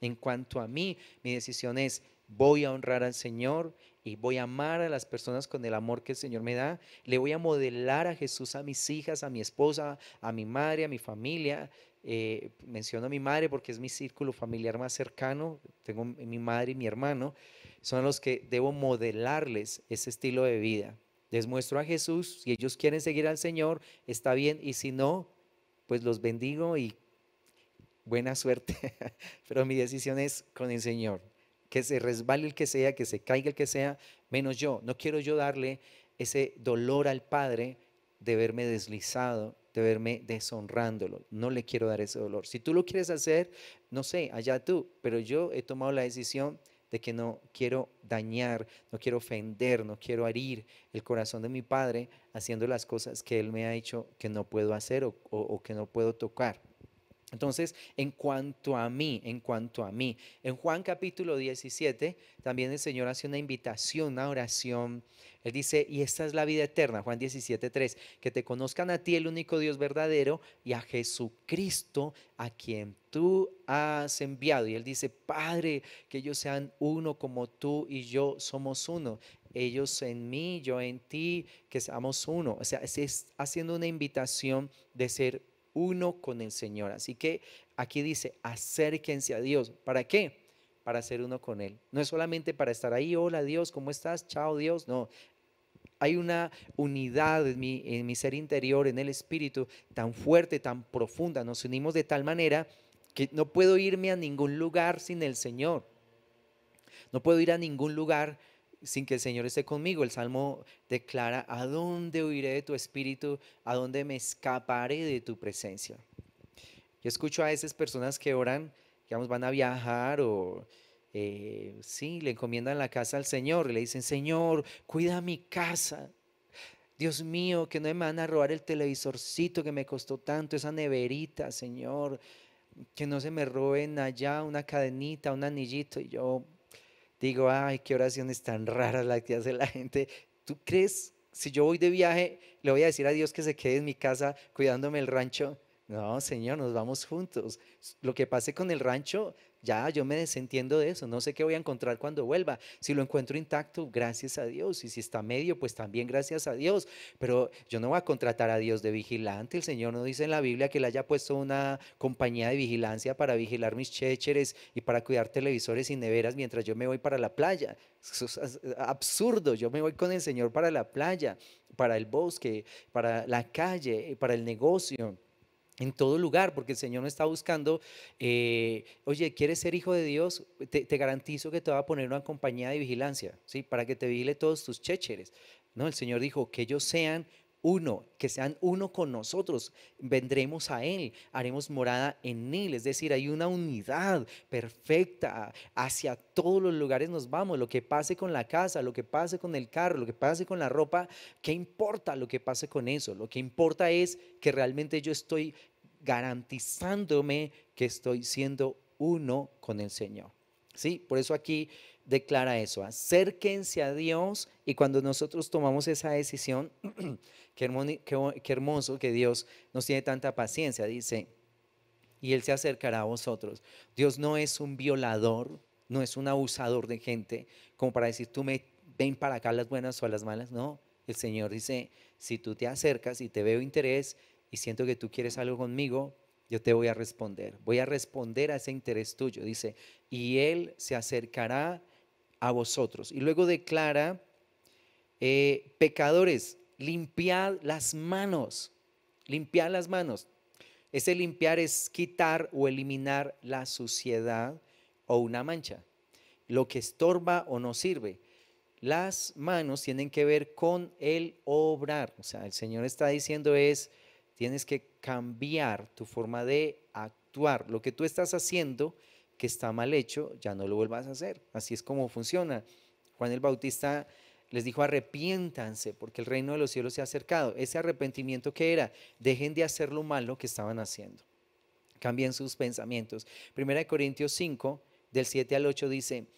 en cuanto a mí, mi decisión es, voy a honrar al Señor y voy a amar a las personas con el amor que el Señor me da. Le voy a modelar a Jesús a mis hijas, a mi esposa, a mi madre, a mi familia. Eh, menciono a mi madre porque es mi círculo familiar más cercano. Tengo mi madre y mi hermano. Son los que debo modelarles ese estilo de vida. Les muestro a Jesús. Si ellos quieren seguir al Señor, está bien. Y si no, pues los bendigo y buena suerte. Pero mi decisión es con el Señor que se resbale el que sea, que se caiga el que sea, menos yo. No quiero yo darle ese dolor al Padre de verme deslizado, de verme deshonrándolo. No le quiero dar ese dolor. Si tú lo quieres hacer, no sé, allá tú, pero yo he tomado la decisión de que no quiero dañar, no quiero ofender, no quiero herir el corazón de mi padre haciendo las cosas que él me ha hecho que no puedo hacer o, o que no puedo tocar. Entonces, en cuanto a mí, en cuanto a mí, en Juan capítulo 17, también el Señor hace una invitación, una oración. Él dice, y esta es la vida eterna, Juan 17, 3, que te conozcan a ti el único Dios verdadero y a Jesucristo a quien tú has enviado. Y él dice, Padre, que ellos sean uno como tú y yo somos uno ellos en mí, yo en ti, que seamos uno. O sea, es haciendo una invitación de ser uno con el Señor. Así que aquí dice, acérquense a Dios. ¿Para qué? Para ser uno con Él. No es solamente para estar ahí, hola Dios, ¿cómo estás? Chao Dios. No, hay una unidad en mi, en mi, ser interior, en el espíritu, tan fuerte, tan profunda. Nos unimos de tal manera que no puedo irme a ningún lugar sin el Señor. No puedo ir a ningún lugar sin que el Señor esté conmigo. El Salmo declara, ¿a dónde huiré de tu espíritu? ¿A dónde me escaparé de tu presencia? Yo escucho a esas personas que oran, digamos, van a viajar o... Eh, sí, le encomiendan la casa al Señor, le dicen, Señor, cuida mi casa, Dios mío, que no me van a robar el televisorcito que me costó tanto, esa neverita, Señor. Que no se me roben allá una cadenita, un anillito. Y yo, digo, ay, qué oraciones tan raras las que hace la gente. ¿Tú crees, si yo voy de viaje, le voy a decir a Dios que se quede en mi casa cuidándome el rancho? No, Señor, nos vamos juntos. Lo que pase con el rancho ya yo me desentiendo de eso, no sé qué voy a encontrar cuando vuelva. Si lo encuentro intacto, gracias a Dios. Y si está medio, pues también gracias a Dios. Pero yo no voy a contratar a Dios de vigilante. El Señor no dice en la Biblia que le haya puesto una compañía de vigilancia para vigilar mis chécheres y para cuidar televisores y neveras mientras yo me voy para la playa. es absurdo. Yo me voy con el Señor para la playa, para el bosque, para la calle, para el negocio en todo lugar, porque el Señor no está buscando, eh, oye, ¿quieres ser hijo de Dios? Te, garantizo que te va a poner una compañía de vigilancia, ¿sí? Para que te vigile todos tus chécheres. No, el Señor dijo que ellos sean uno, que sean uno con nosotros, vendremos a Él, haremos morada en Él, es decir, hay una unidad perfecta, hacia todos los lugares nos vamos, lo que pase con la casa, lo que pase con el carro, lo que pase con la ropa, ¿qué importa lo que pase con eso? Lo que importa es que realmente yo estoy garantizándome que estoy siendo uno con el Señor. Sí, por eso aquí declara eso, acérquense a Dios y cuando nosotros tomamos esa decisión, qué, hermoso, hermoso que Dios nos tiene tanta paciencia, dice, y Él se acercará a vosotros. Dios no es un violador, no es un abusador de gente, como para decir, tú me ven para acá las buenas o las malas, no. El Señor dice, si tú te acercas y te veo interés y siento que tú quieres algo conmigo, yo te voy a responder. Voy a responder a ese interés tuyo, dice. Y Él se acercará a vosotros. Y luego declara, eh, pecadores, limpiad las manos, limpiad las manos. Ese limpiar es quitar o eliminar la suciedad o una mancha, lo que estorba o no sirve. Las manos tienen que ver con el obrar. O sea, el Señor está diciendo es, tienes que cambiar tu forma de actuar. Lo que tú estás haciendo que está mal hecho, ya no lo vuelvas a hacer. Así es como funciona. Juan el Bautista les dijo, arrepiéntanse, porque el reino de los cielos se ha acercado. Ese arrepentimiento que era, dejen de hacer lo malo que estaban haciendo. Cambien sus pensamientos. Primera de Corintios 5, del 7 al 8 dice,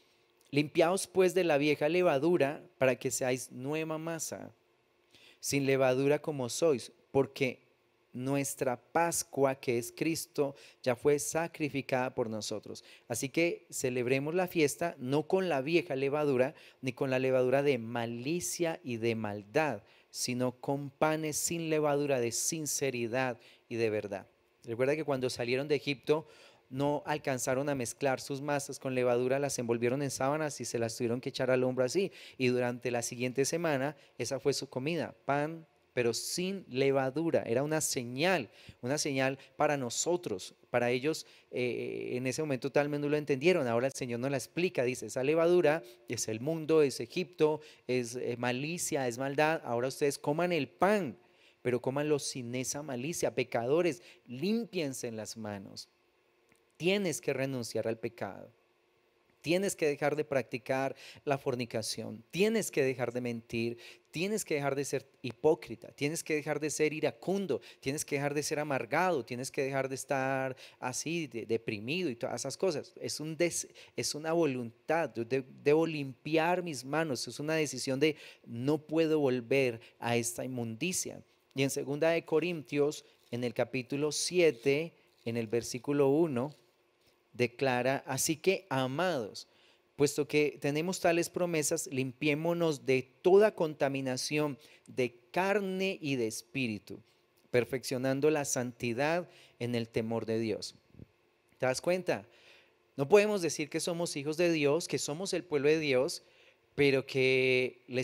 limpiaos pues de la vieja levadura para que seáis nueva masa, sin levadura como sois, porque nuestra Pascua, que es Cristo, ya fue sacrificada por nosotros. Así que celebremos la fiesta no con la vieja levadura, ni con la levadura de malicia y de maldad, sino con panes sin levadura de sinceridad y de verdad. Recuerda que cuando salieron de Egipto no alcanzaron a mezclar sus masas con levadura, las envolvieron en sábanas y se las tuvieron que echar al hombro así. Y durante la siguiente semana esa fue su comida, pan pero sin levadura. Era una señal, una señal para nosotros. Para ellos eh, en ese momento tal vez no lo entendieron. Ahora el Señor nos la explica. Dice, esa levadura es el mundo, es Egipto, es eh, malicia, es maldad. Ahora ustedes coman el pan, pero comanlo sin esa malicia. Pecadores, Limpiense en las manos. Tienes que renunciar al pecado. Tienes que dejar de practicar la fornicación, tienes que dejar de mentir, tienes que dejar de ser hipócrita, tienes que dejar de ser iracundo, tienes que dejar de ser amargado, tienes que dejar de estar así, de, deprimido y todas esas cosas. Es, una voluntad, debo limpiar mis manos, es una decisión de no puedo volver a esta inmundicia. Y en segunda de Corintios, en el capítulo 7, en el versículo 1, declara, así que, amados, puesto que tenemos tales promesas, limpiémonos de toda contaminación de carne y de espíritu, perfeccionando la santidad en el temor de Dios. ¿Te das cuenta? No podemos decir que somos hijos de Dios, que somos el pueblo de Dios, pero que le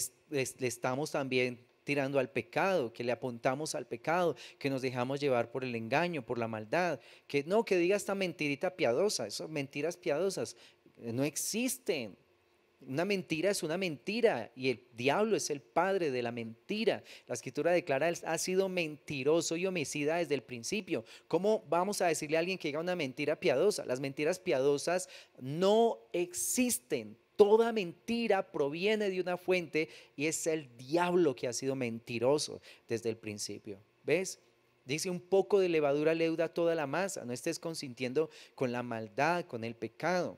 estamos también tirando al pecado, que le apuntamos al pecado, que nos dejamos llevar por el engaño, por la maldad, que no, que diga esta mentirita piadosa, esas mentiras piadosas eh, no existen. Una mentira es una mentira y el diablo es el padre de la mentira. La escritura declara, ha sido mentiroso y homicida desde el principio. ¿Cómo vamos a decirle a alguien que diga una mentira piadosa? Las mentiras piadosas no existen Toda mentira proviene de una fuente y es el diablo que ha sido mentiroso desde el principio. ¿Ves? Dice un poco de levadura leuda toda la masa. No estés consintiendo con la maldad, con el pecado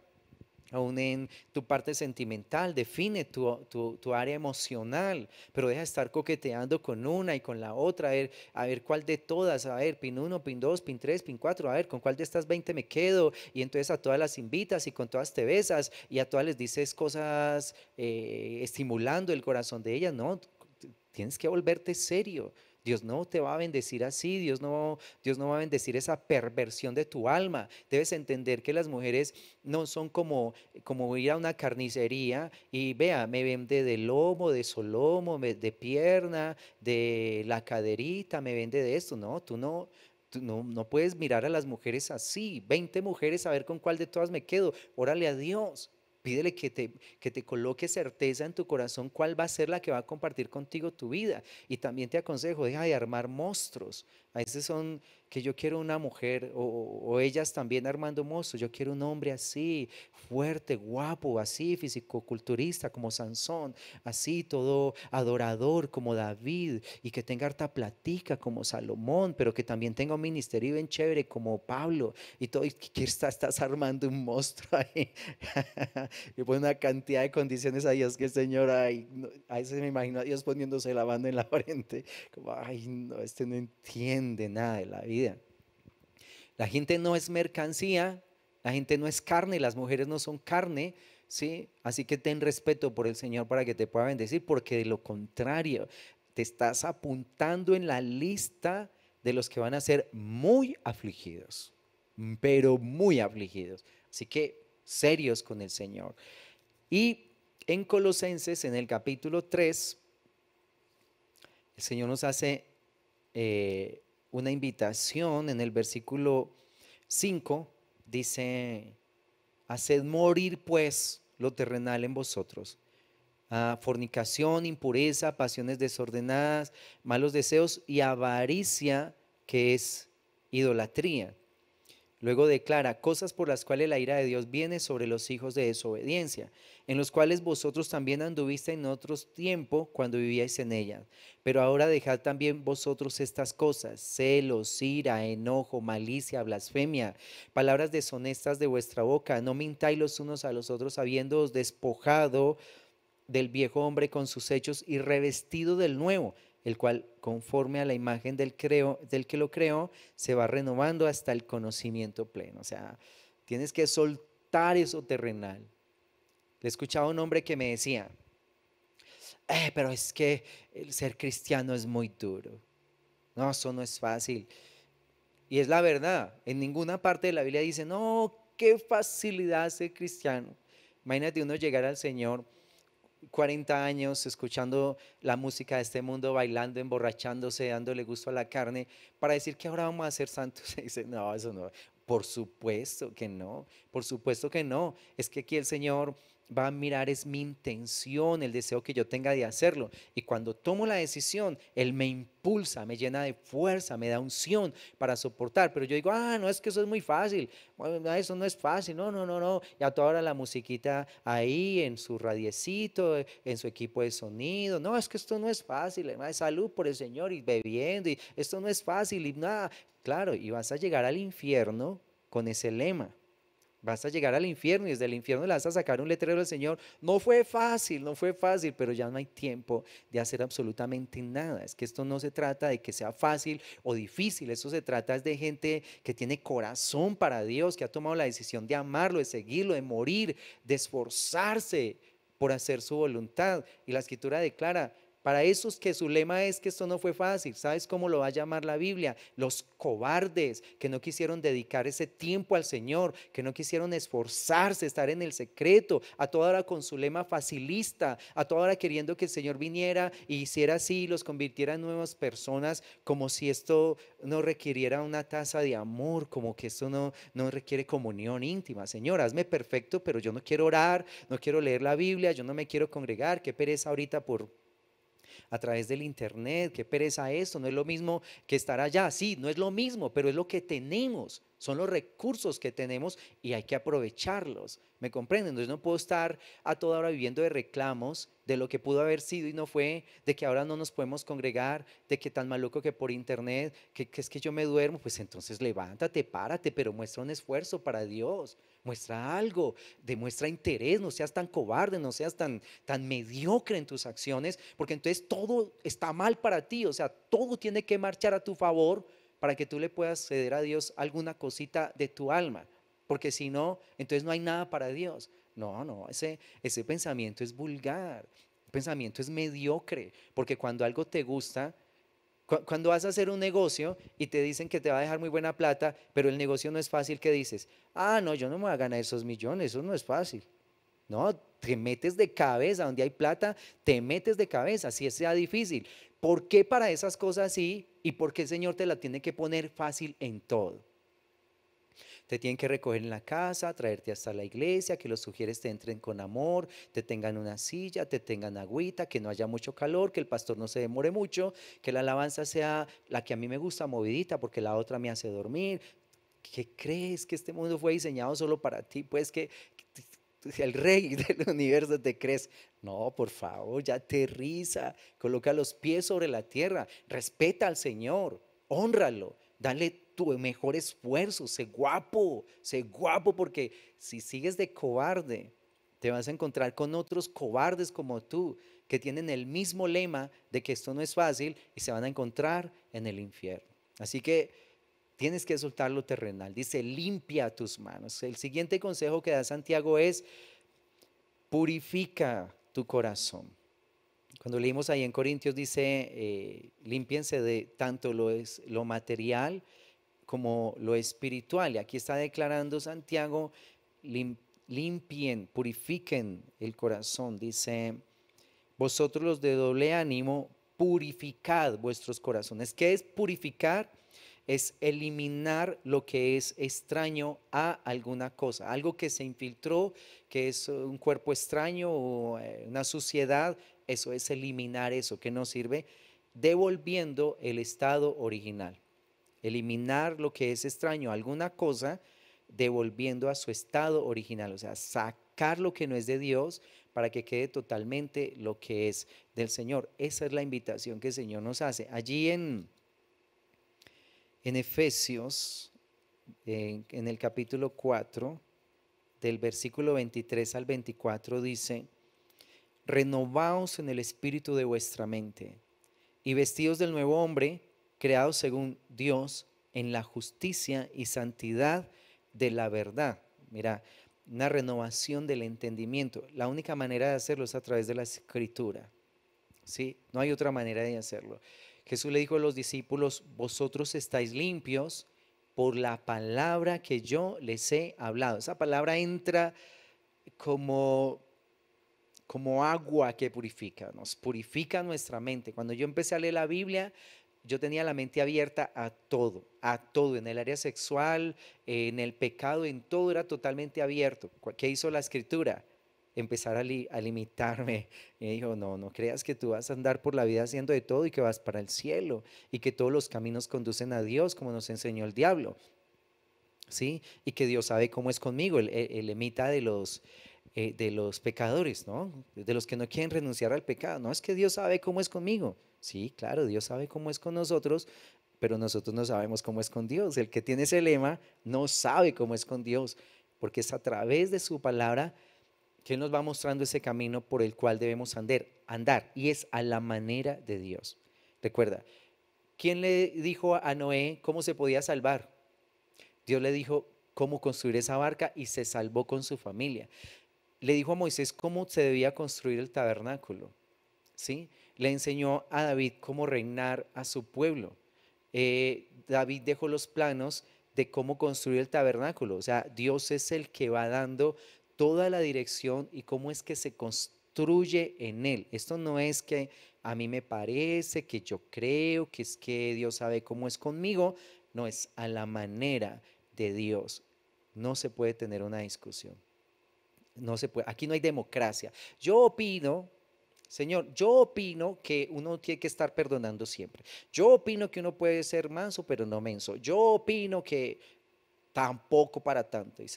aún en tu parte sentimental, define tu, tu, área emocional, pero deja de estar coqueteando con una y con la otra, a ver, a ver cuál de todas, a ver, pin 1, pin 2, pin 3, pin 4, a ver, con cuál de estas 20 me quedo, y entonces a todas las invitas y con todas te besas y a todas les dices cosas eh, estimulando el corazón de ellas, no, tienes que volverte serio. Dios no te va a bendecir así, Dios no, Dios no va a bendecir esa perversión de tu alma. Debes entender que las mujeres no son como, como ir a una carnicería y vea, me vende de lomo, de solomo, de pierna, de la caderita, me vende de esto. No, tú no, no, no, puedes mirar a las mujeres así, 20 mujeres, a ver con cuál de todas me quedo. Órale a Dios. Pídele que te, coloque certeza en tu corazón cuál va a ser la que va a compartir contigo tu vida. Y también te aconsejo, deja de armar monstruos. A veces son que yo quiero una mujer, o, ellas también armando Mozo, yo quiero un hombre así, fuerte, guapo, así, físico-culturista como Sansón, así, todo adorador como David, y que tenga harta platica como Salomón, pero que también tenga un ministerio bien chévere como Pablo, y todo, que está, estás armando un monstruo ahí, y pone una cantidad de condiciones a Dios que Señor, ay, a veces me imagino a Dios poniéndose la banda en la frente, como, ay, no, este no entiende de nada de la vida. La gente no es mercancía, la gente no es carne, las mujeres no son carne, ¿sí? Así que ten respeto por el Señor para que te pueda bendecir, porque de lo contrario, te estás apuntando en la lista de los que van a ser muy afligidos, pero muy afligidos. Así que serios con el Señor. Y en Colosenses, en el capítulo 3, el Señor nos hace eh, una invitación en el versículo 5, dice, haced morir pues lo terrenal en vosotros. fornicación, impureza, pasiones desordenadas, malos deseos y avaricia, que es idolatría. Luego declara cosas por las cuales la ira de Dios viene sobre los hijos de desobediencia, en los cuales vosotros también anduviste en otros tiempo cuando vivíais en ellas. Pero ahora dejad también vosotros estas cosas, celos, ira, enojo, malicia, blasfemia, palabras deshonestas de vuestra boca. No mintáis los unos a los otros habiéndoos despojado del viejo hombre con sus hechos y revestido del nuevo el cual conforme a la imagen del, creo, del que lo creó, se va renovando hasta el conocimiento pleno. O sea, tienes que soltar eso terrenal. Le escuchaba a un hombre que me decía, eh, pero es que el ser cristiano es muy duro. No, eso no es fácil. Y es la verdad, en ninguna parte de la Biblia dice, no, qué facilidad ser cristiano. Imagínate uno llegar al Señor 40 años escuchando la música de este mundo, bailando, emborrachándose, dándole gusto a la carne, para decir que ahora vamos a ser santos. Y dice, no, eso no. Por supuesto que no, por supuesto que no. Es que aquí el Señor va a mirar es mi intención, el deseo que yo tenga de hacerlo. Y cuando tomo la decisión, Él me impulsa, me llena de fuerza, me da unción para soportar. Pero yo digo, ah, no es que eso es muy fácil, ah, eso no es fácil, no, no, no, no. Y a toda hora la musiquita ahí en su radiecito, en su equipo de sonido, no, es que esto no es fácil, es salud por el Señor y bebiendo, y esto no es fácil, y nada. Claro, y vas a llegar al infierno con ese lema Vas a llegar al infierno y desde el infierno le vas a sacar un letrero al Señor. No fue fácil, no fue fácil, pero ya no hay tiempo de hacer absolutamente nada. Es que esto no se trata de que sea fácil o difícil, esto se trata de gente que tiene corazón para Dios, que ha tomado la decisión de amarlo, de seguirlo, de morir, de esforzarse por hacer su voluntad. Y la escritura declara, para esos que su lema es que esto no fue fácil, ¿sabes cómo lo va a llamar la Biblia? Los cobardes que no quisieron dedicar ese tiempo al Señor, que no quisieron esforzarse, estar en el secreto, a toda hora con su lema facilista, a toda hora queriendo que el Señor viniera y hiciera así los convirtiera en nuevas personas, como si esto no requiriera una taza de amor, como que esto no, no requiere comunión íntima. Señor, hazme perfecto, pero yo no quiero orar, no quiero leer la Biblia, yo no me quiero congregar, qué pereza ahorita por a través del Internet, qué pereza esto, no es lo mismo que estar allá, sí, no es lo mismo, pero es lo que tenemos son los recursos que tenemos y hay que aprovecharlos. ¿Me comprenden? Entonces no puedo estar a toda hora viviendo de reclamos de lo que pudo haber sido y no fue, de que ahora no nos podemos congregar, de que tan maluco que por internet, que, es que yo me duermo, pues entonces levántate, párate, pero muestra un esfuerzo para Dios, muestra algo, demuestra interés, no seas tan cobarde, no seas tan, tan mediocre en tus acciones, porque entonces todo está mal para ti, o sea, todo tiene que marchar a tu favor para que tú le puedas ceder a Dios alguna cosita de tu alma, porque si no, entonces no hay nada para Dios. No, no, ese, ese pensamiento es vulgar, el pensamiento es mediocre, porque cuando algo te gusta, cuando vas a hacer un negocio y te dicen que te va a dejar muy buena plata, pero el negocio no es fácil, ¿qué dices? Ah, no, yo no me voy a ganar esos millones, eso no es fácil. No, te metes de cabeza, donde hay plata, te metes de cabeza, si sea difícil. ¿Por qué para esas cosas sí y por qué el Señor te la tiene que poner fácil en todo? Te tienen que recoger en la casa, traerte hasta la iglesia, que los sugieres te entren con amor, te tengan una silla, te tengan agüita, que no haya mucho calor, que el pastor no se demore mucho, que la alabanza sea la que a mí me gusta, movidita, porque la otra me hace dormir. ¿Qué crees que este mundo fue diseñado solo para ti? Pues que si el rey del universo te crees. No, por favor, ya aterriza, coloca los pies sobre la tierra, respeta al Señor, honralo, dale tu mejor esfuerzo, sé guapo, sé guapo, porque si sigues de cobarde, te vas a encontrar con otros cobardes como tú, que tienen el mismo lema de que esto no es fácil y se van a encontrar en el infierno. Así que Tienes que soltar lo terrenal. Dice, limpia tus manos. El siguiente consejo que da Santiago es, purifica tu corazón. Cuando leímos ahí en Corintios dice, eh, limpiense de tanto lo, es, lo material como lo espiritual. Y aquí está declarando Santiago, limpien, purifiquen el corazón. Dice, vosotros los de doble ánimo, purificad vuestros corazones. ¿Qué es purificar? es eliminar lo que es extraño a alguna cosa, algo que se infiltró, que es un cuerpo extraño o eh, una suciedad, eso es eliminar eso que no sirve, devolviendo el estado original. Eliminar lo que es extraño a alguna cosa, devolviendo a su estado original, o sea, sacar lo que no es de Dios para que quede totalmente lo que es del Señor. Esa es la invitación que el Señor nos hace. Allí en en Efesios, en, el capítulo 4, del versículo 23 al 24, dice, renovaos en el espíritu de vuestra mente y vestidos del nuevo hombre, creados según Dios en la justicia y santidad de la verdad. Mira, una renovación del entendimiento. La única manera de hacerlo es a través de la escritura. ¿sí? No hay otra manera de hacerlo. Jesús le dijo a los discípulos, vosotros estáis limpios por la palabra que yo les he hablado. Esa palabra entra como como agua que purifica, nos purifica nuestra mente. Cuando yo empecé a leer la Biblia, yo tenía la mente abierta a todo, a todo, en el área sexual, en el pecado, en todo era totalmente abierto. ¿Qué hizo la escritura? empezar a, limitarme. Y dijo, no, no creas que tú vas a andar por la vida haciendo de todo y que vas para el cielo y que todos los caminos conducen a Dios, como nos enseñó el diablo. ¿Sí? Y que Dios sabe cómo es conmigo, el, emita de los, eh, de los pecadores, ¿no? De los que no quieren renunciar al pecado. No, es que Dios sabe cómo es conmigo. Sí, claro, Dios sabe cómo es con nosotros, pero nosotros no sabemos cómo es con Dios. El que tiene ese lema no sabe cómo es con Dios, porque es a través de su palabra que nos va mostrando ese camino por el cual debemos andar, andar y es a la manera de Dios. Recuerda, ¿quién le dijo a Noé cómo se podía salvar? Dios le dijo cómo construir esa barca y se salvó con su familia. Le dijo a Moisés cómo se debía construir el tabernáculo. ¿sí? Le enseñó a David cómo reinar a su pueblo. Eh, David dejó los planos de cómo construir el tabernáculo. O sea, Dios es el que va dando toda la dirección y cómo es que se construye en Él. Esto no es que a mí me parece, que yo creo, que es que Dios sabe cómo es conmigo. No, es a la manera de Dios. No se puede tener una discusión. No se puede. Aquí no hay democracia. Yo opino, Señor, yo opino que uno tiene que estar perdonando siempre. Yo opino que uno puede ser manso, pero no menso. Yo opino que tampoco para tanto. Y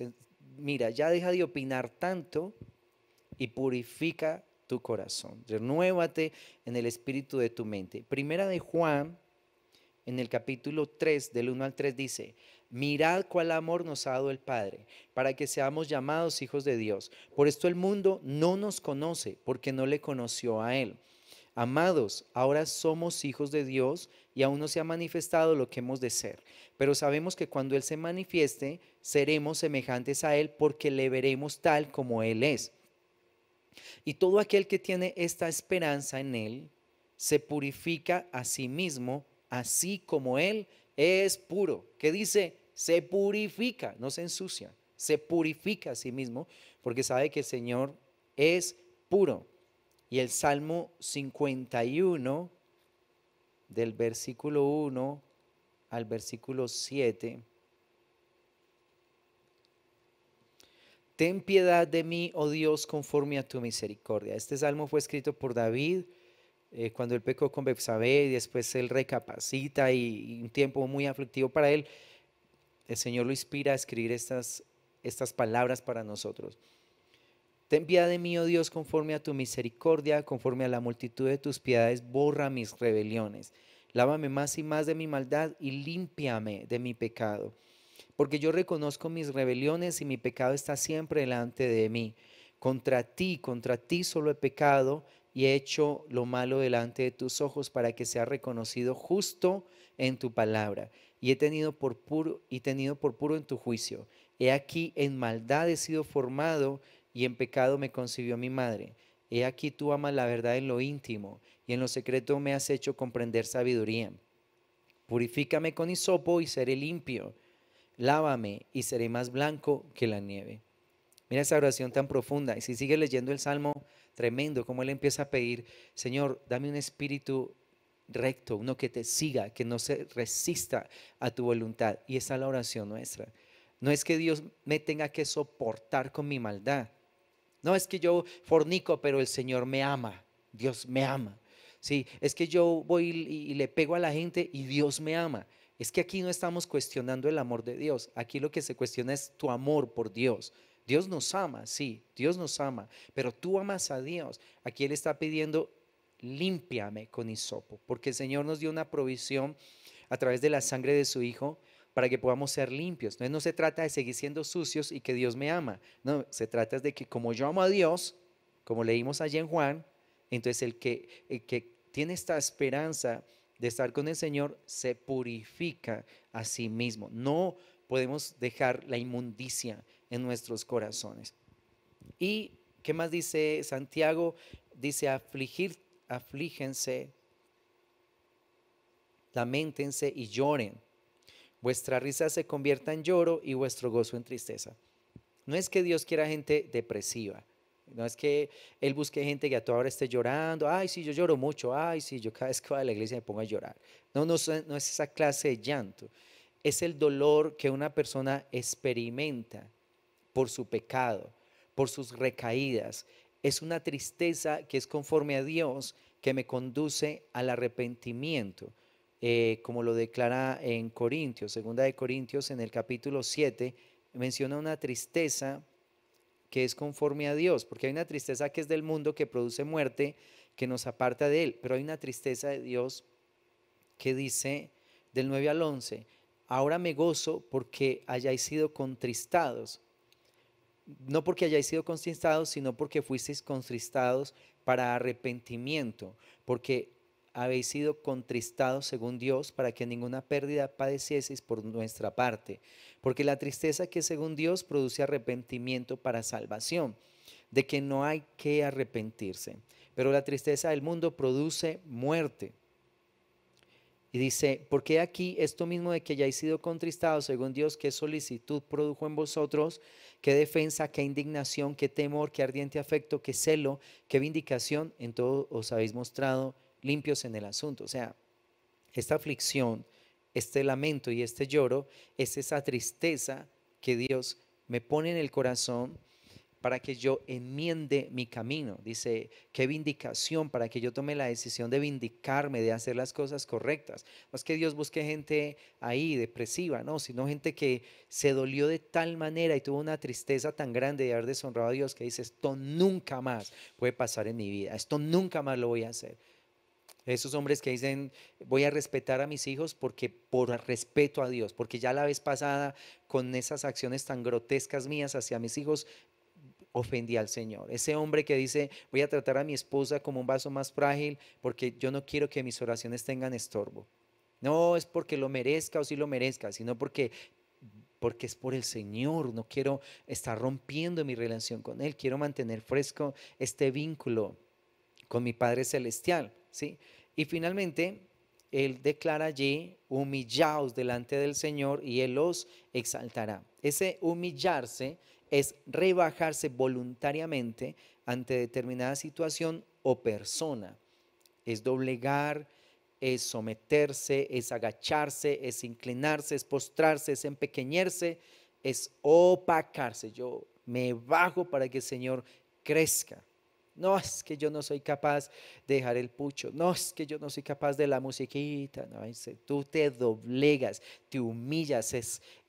mira, ya deja de opinar tanto y purifica tu corazón. Renuévate en el espíritu de tu mente. Primera de Juan, en el capítulo 3, del 1 al 3, dice, mirad cuál amor nos ha dado el Padre, para que seamos llamados hijos de Dios. Por esto el mundo no nos conoce, porque no le conoció a Él. Amados, ahora somos hijos de Dios y aún no se ha manifestado lo que hemos de ser, pero sabemos que cuando Él se manifieste, seremos semejantes a Él porque le veremos tal como Él es. Y todo aquel que tiene esta esperanza en Él, se purifica a sí mismo, así como Él es puro. ¿Qué dice? Se purifica, no se ensucia, se purifica a sí mismo porque sabe que el Señor es puro. Y el Salmo 51, del versículo 1 al versículo 7. Ten piedad de mí, oh Dios, conforme a tu misericordia. Este salmo fue escrito por David eh, cuando él pecó con Betsabé y después él recapacita y, un tiempo muy aflictivo para él. El Señor lo inspira a escribir estas, estas palabras para nosotros. Ten piedad de mí, oh Dios, conforme a tu misericordia, conforme a la multitud de tus piedades, borra mis rebeliones. Lávame más y más de mi maldad y límpiame de mi pecado. Porque yo reconozco mis rebeliones y mi pecado está siempre delante de mí. Contra ti, contra ti solo he pecado y he hecho lo malo delante de tus ojos para que sea reconocido justo en tu palabra. Y he tenido por puro, y tenido por puro en tu juicio. He aquí en maldad he sido formado y en pecado me concibió mi madre. He aquí tú amas la verdad en lo íntimo, y en lo secreto me has hecho comprender sabiduría. Purifícame con hisopo y seré limpio. Lávame y seré más blanco que la nieve. Mira esa oración tan profunda. Y si sigue leyendo el Salmo, tremendo, como él empieza a pedir, Señor, dame un espíritu recto, uno que te siga, que no se resista a tu voluntad. Y esa es la oración nuestra. No es que Dios me tenga que soportar con mi maldad, no es que yo fornico, pero el Señor me ama. Dios me ama. Sí, es que yo voy y, le pego a la gente y Dios me ama. Es que aquí no estamos cuestionando el amor de Dios. Aquí lo que se cuestiona es tu amor por Dios. Dios nos ama, sí, Dios nos ama, pero tú amas a Dios. Aquí Él está pidiendo, límpiame con hisopo, porque el Señor nos dio una provisión a través de la sangre de su Hijo para que podamos ser limpios. Entonces no se trata de seguir siendo sucios y que Dios me ama. No, se trata de que como yo amo a Dios, como leímos allí en Juan, entonces el que, que tiene esta esperanza de estar con el Señor se purifica a sí mismo. No podemos dejar la inmundicia en nuestros corazones. ¿Y qué más dice Santiago? Dice, afligir, aflíjense lamentense y lloren vuestra risa se convierta en lloro y vuestro gozo en tristeza. No es que Dios quiera gente depresiva. No es que Él busque gente que a toda hora esté llorando. Ay, sí, yo lloro mucho. Ay, sí, yo cada vez que voy a la iglesia me pongo a llorar. No, no, no es esa clase de llanto. Es el dolor que una persona experimenta por su pecado, por sus recaídas. Es una tristeza que es conforme a Dios que me conduce al arrepentimiento eh, como lo declara en Corintios, segunda de Corintios en el capítulo 7, menciona una tristeza que es conforme a Dios, porque hay una tristeza que es del mundo, que produce muerte, que nos aparta de Él, pero hay una tristeza de Dios que dice del 9 al 11, ahora me gozo porque hayáis sido contristados, no porque hayáis sido contristados, sino porque fuisteis contristados para arrepentimiento, porque habéis sido contristados según Dios para que ninguna pérdida padecieseis por nuestra parte, porque la tristeza que según Dios produce arrepentimiento para salvación, de que no hay que arrepentirse, pero la tristeza del mundo produce muerte. Y dice, porque aquí esto mismo de que hayáis sido contristados según Dios, qué solicitud produjo en vosotros, qué defensa, qué indignación, qué temor, qué ardiente afecto, qué celo, qué vindicación, en todo os habéis mostrado limpios en el asunto. O sea, esta aflicción, este lamento y este lloro es esa tristeza que Dios me pone en el corazón para que yo enmiende mi camino. Dice, qué vindicación para que yo tome la decisión de vindicarme, de hacer las cosas correctas. No es que Dios busque gente ahí depresiva, no, sino gente que se dolió de tal manera y tuvo una tristeza tan grande de haber deshonrado a Dios que dice, esto nunca más puede pasar en mi vida, esto nunca más lo voy a hacer. Esos hombres que dicen, voy a respetar a mis hijos porque por respeto a Dios, porque ya la vez pasada con esas acciones tan grotescas mías hacia mis hijos, ofendí al Señor. Ese hombre que dice, voy a tratar a mi esposa como un vaso más frágil porque yo no quiero que mis oraciones tengan estorbo. No es porque lo merezca o si lo merezca, sino porque porque es por el Señor, no quiero estar rompiendo mi relación con Él, quiero mantener fresco este vínculo con mi Padre Celestial. ¿sí? Y finalmente, Él declara allí, humillaos delante del Señor y Él los exaltará. Ese humillarse es rebajarse voluntariamente ante determinada situación o persona. Es doblegar, es someterse, es agacharse, es inclinarse, es postrarse, es empequeñerse, es opacarse. Yo me bajo para que el Señor crezca. No, es que yo no soy capaz de dejar el pucho. No, es que yo no soy capaz de la musiquita. No, tú te doblegas, te humillas.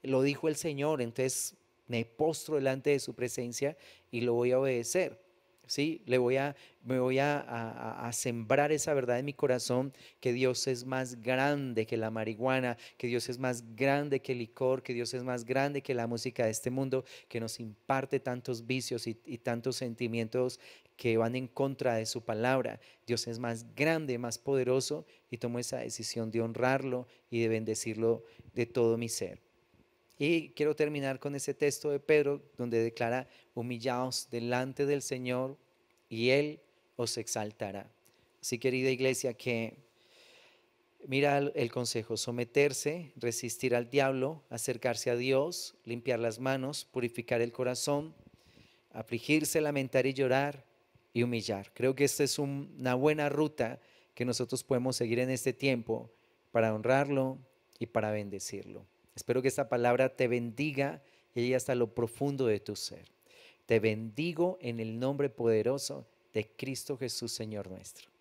lo dijo el Señor, entonces me postro delante de su presencia y lo voy a obedecer. ¿sí? Le voy a, me voy a, sembrar esa verdad en mi corazón, que Dios es más grande que la marihuana, que Dios es más grande que el licor, que Dios es más grande que la música de este mundo, que nos imparte tantos vicios y, y tantos sentimientos que van en contra de su palabra. Dios es más grande, más poderoso y tomo esa decisión de honrarlo y de bendecirlo de todo mi ser. Y quiero terminar con ese texto de Pedro donde declara, humillaos delante del Señor y Él os exaltará. Así querida iglesia, que mira el consejo, someterse, resistir al diablo, acercarse a Dios, limpiar las manos, purificar el corazón, afligirse, lamentar y llorar, y humillar. Creo que esta es una buena ruta que nosotros podemos seguir en este tiempo para honrarlo y para bendecirlo. Espero que esta palabra te bendiga y llegue hasta lo profundo de tu ser. Te bendigo en el nombre poderoso de Cristo Jesús, Señor nuestro.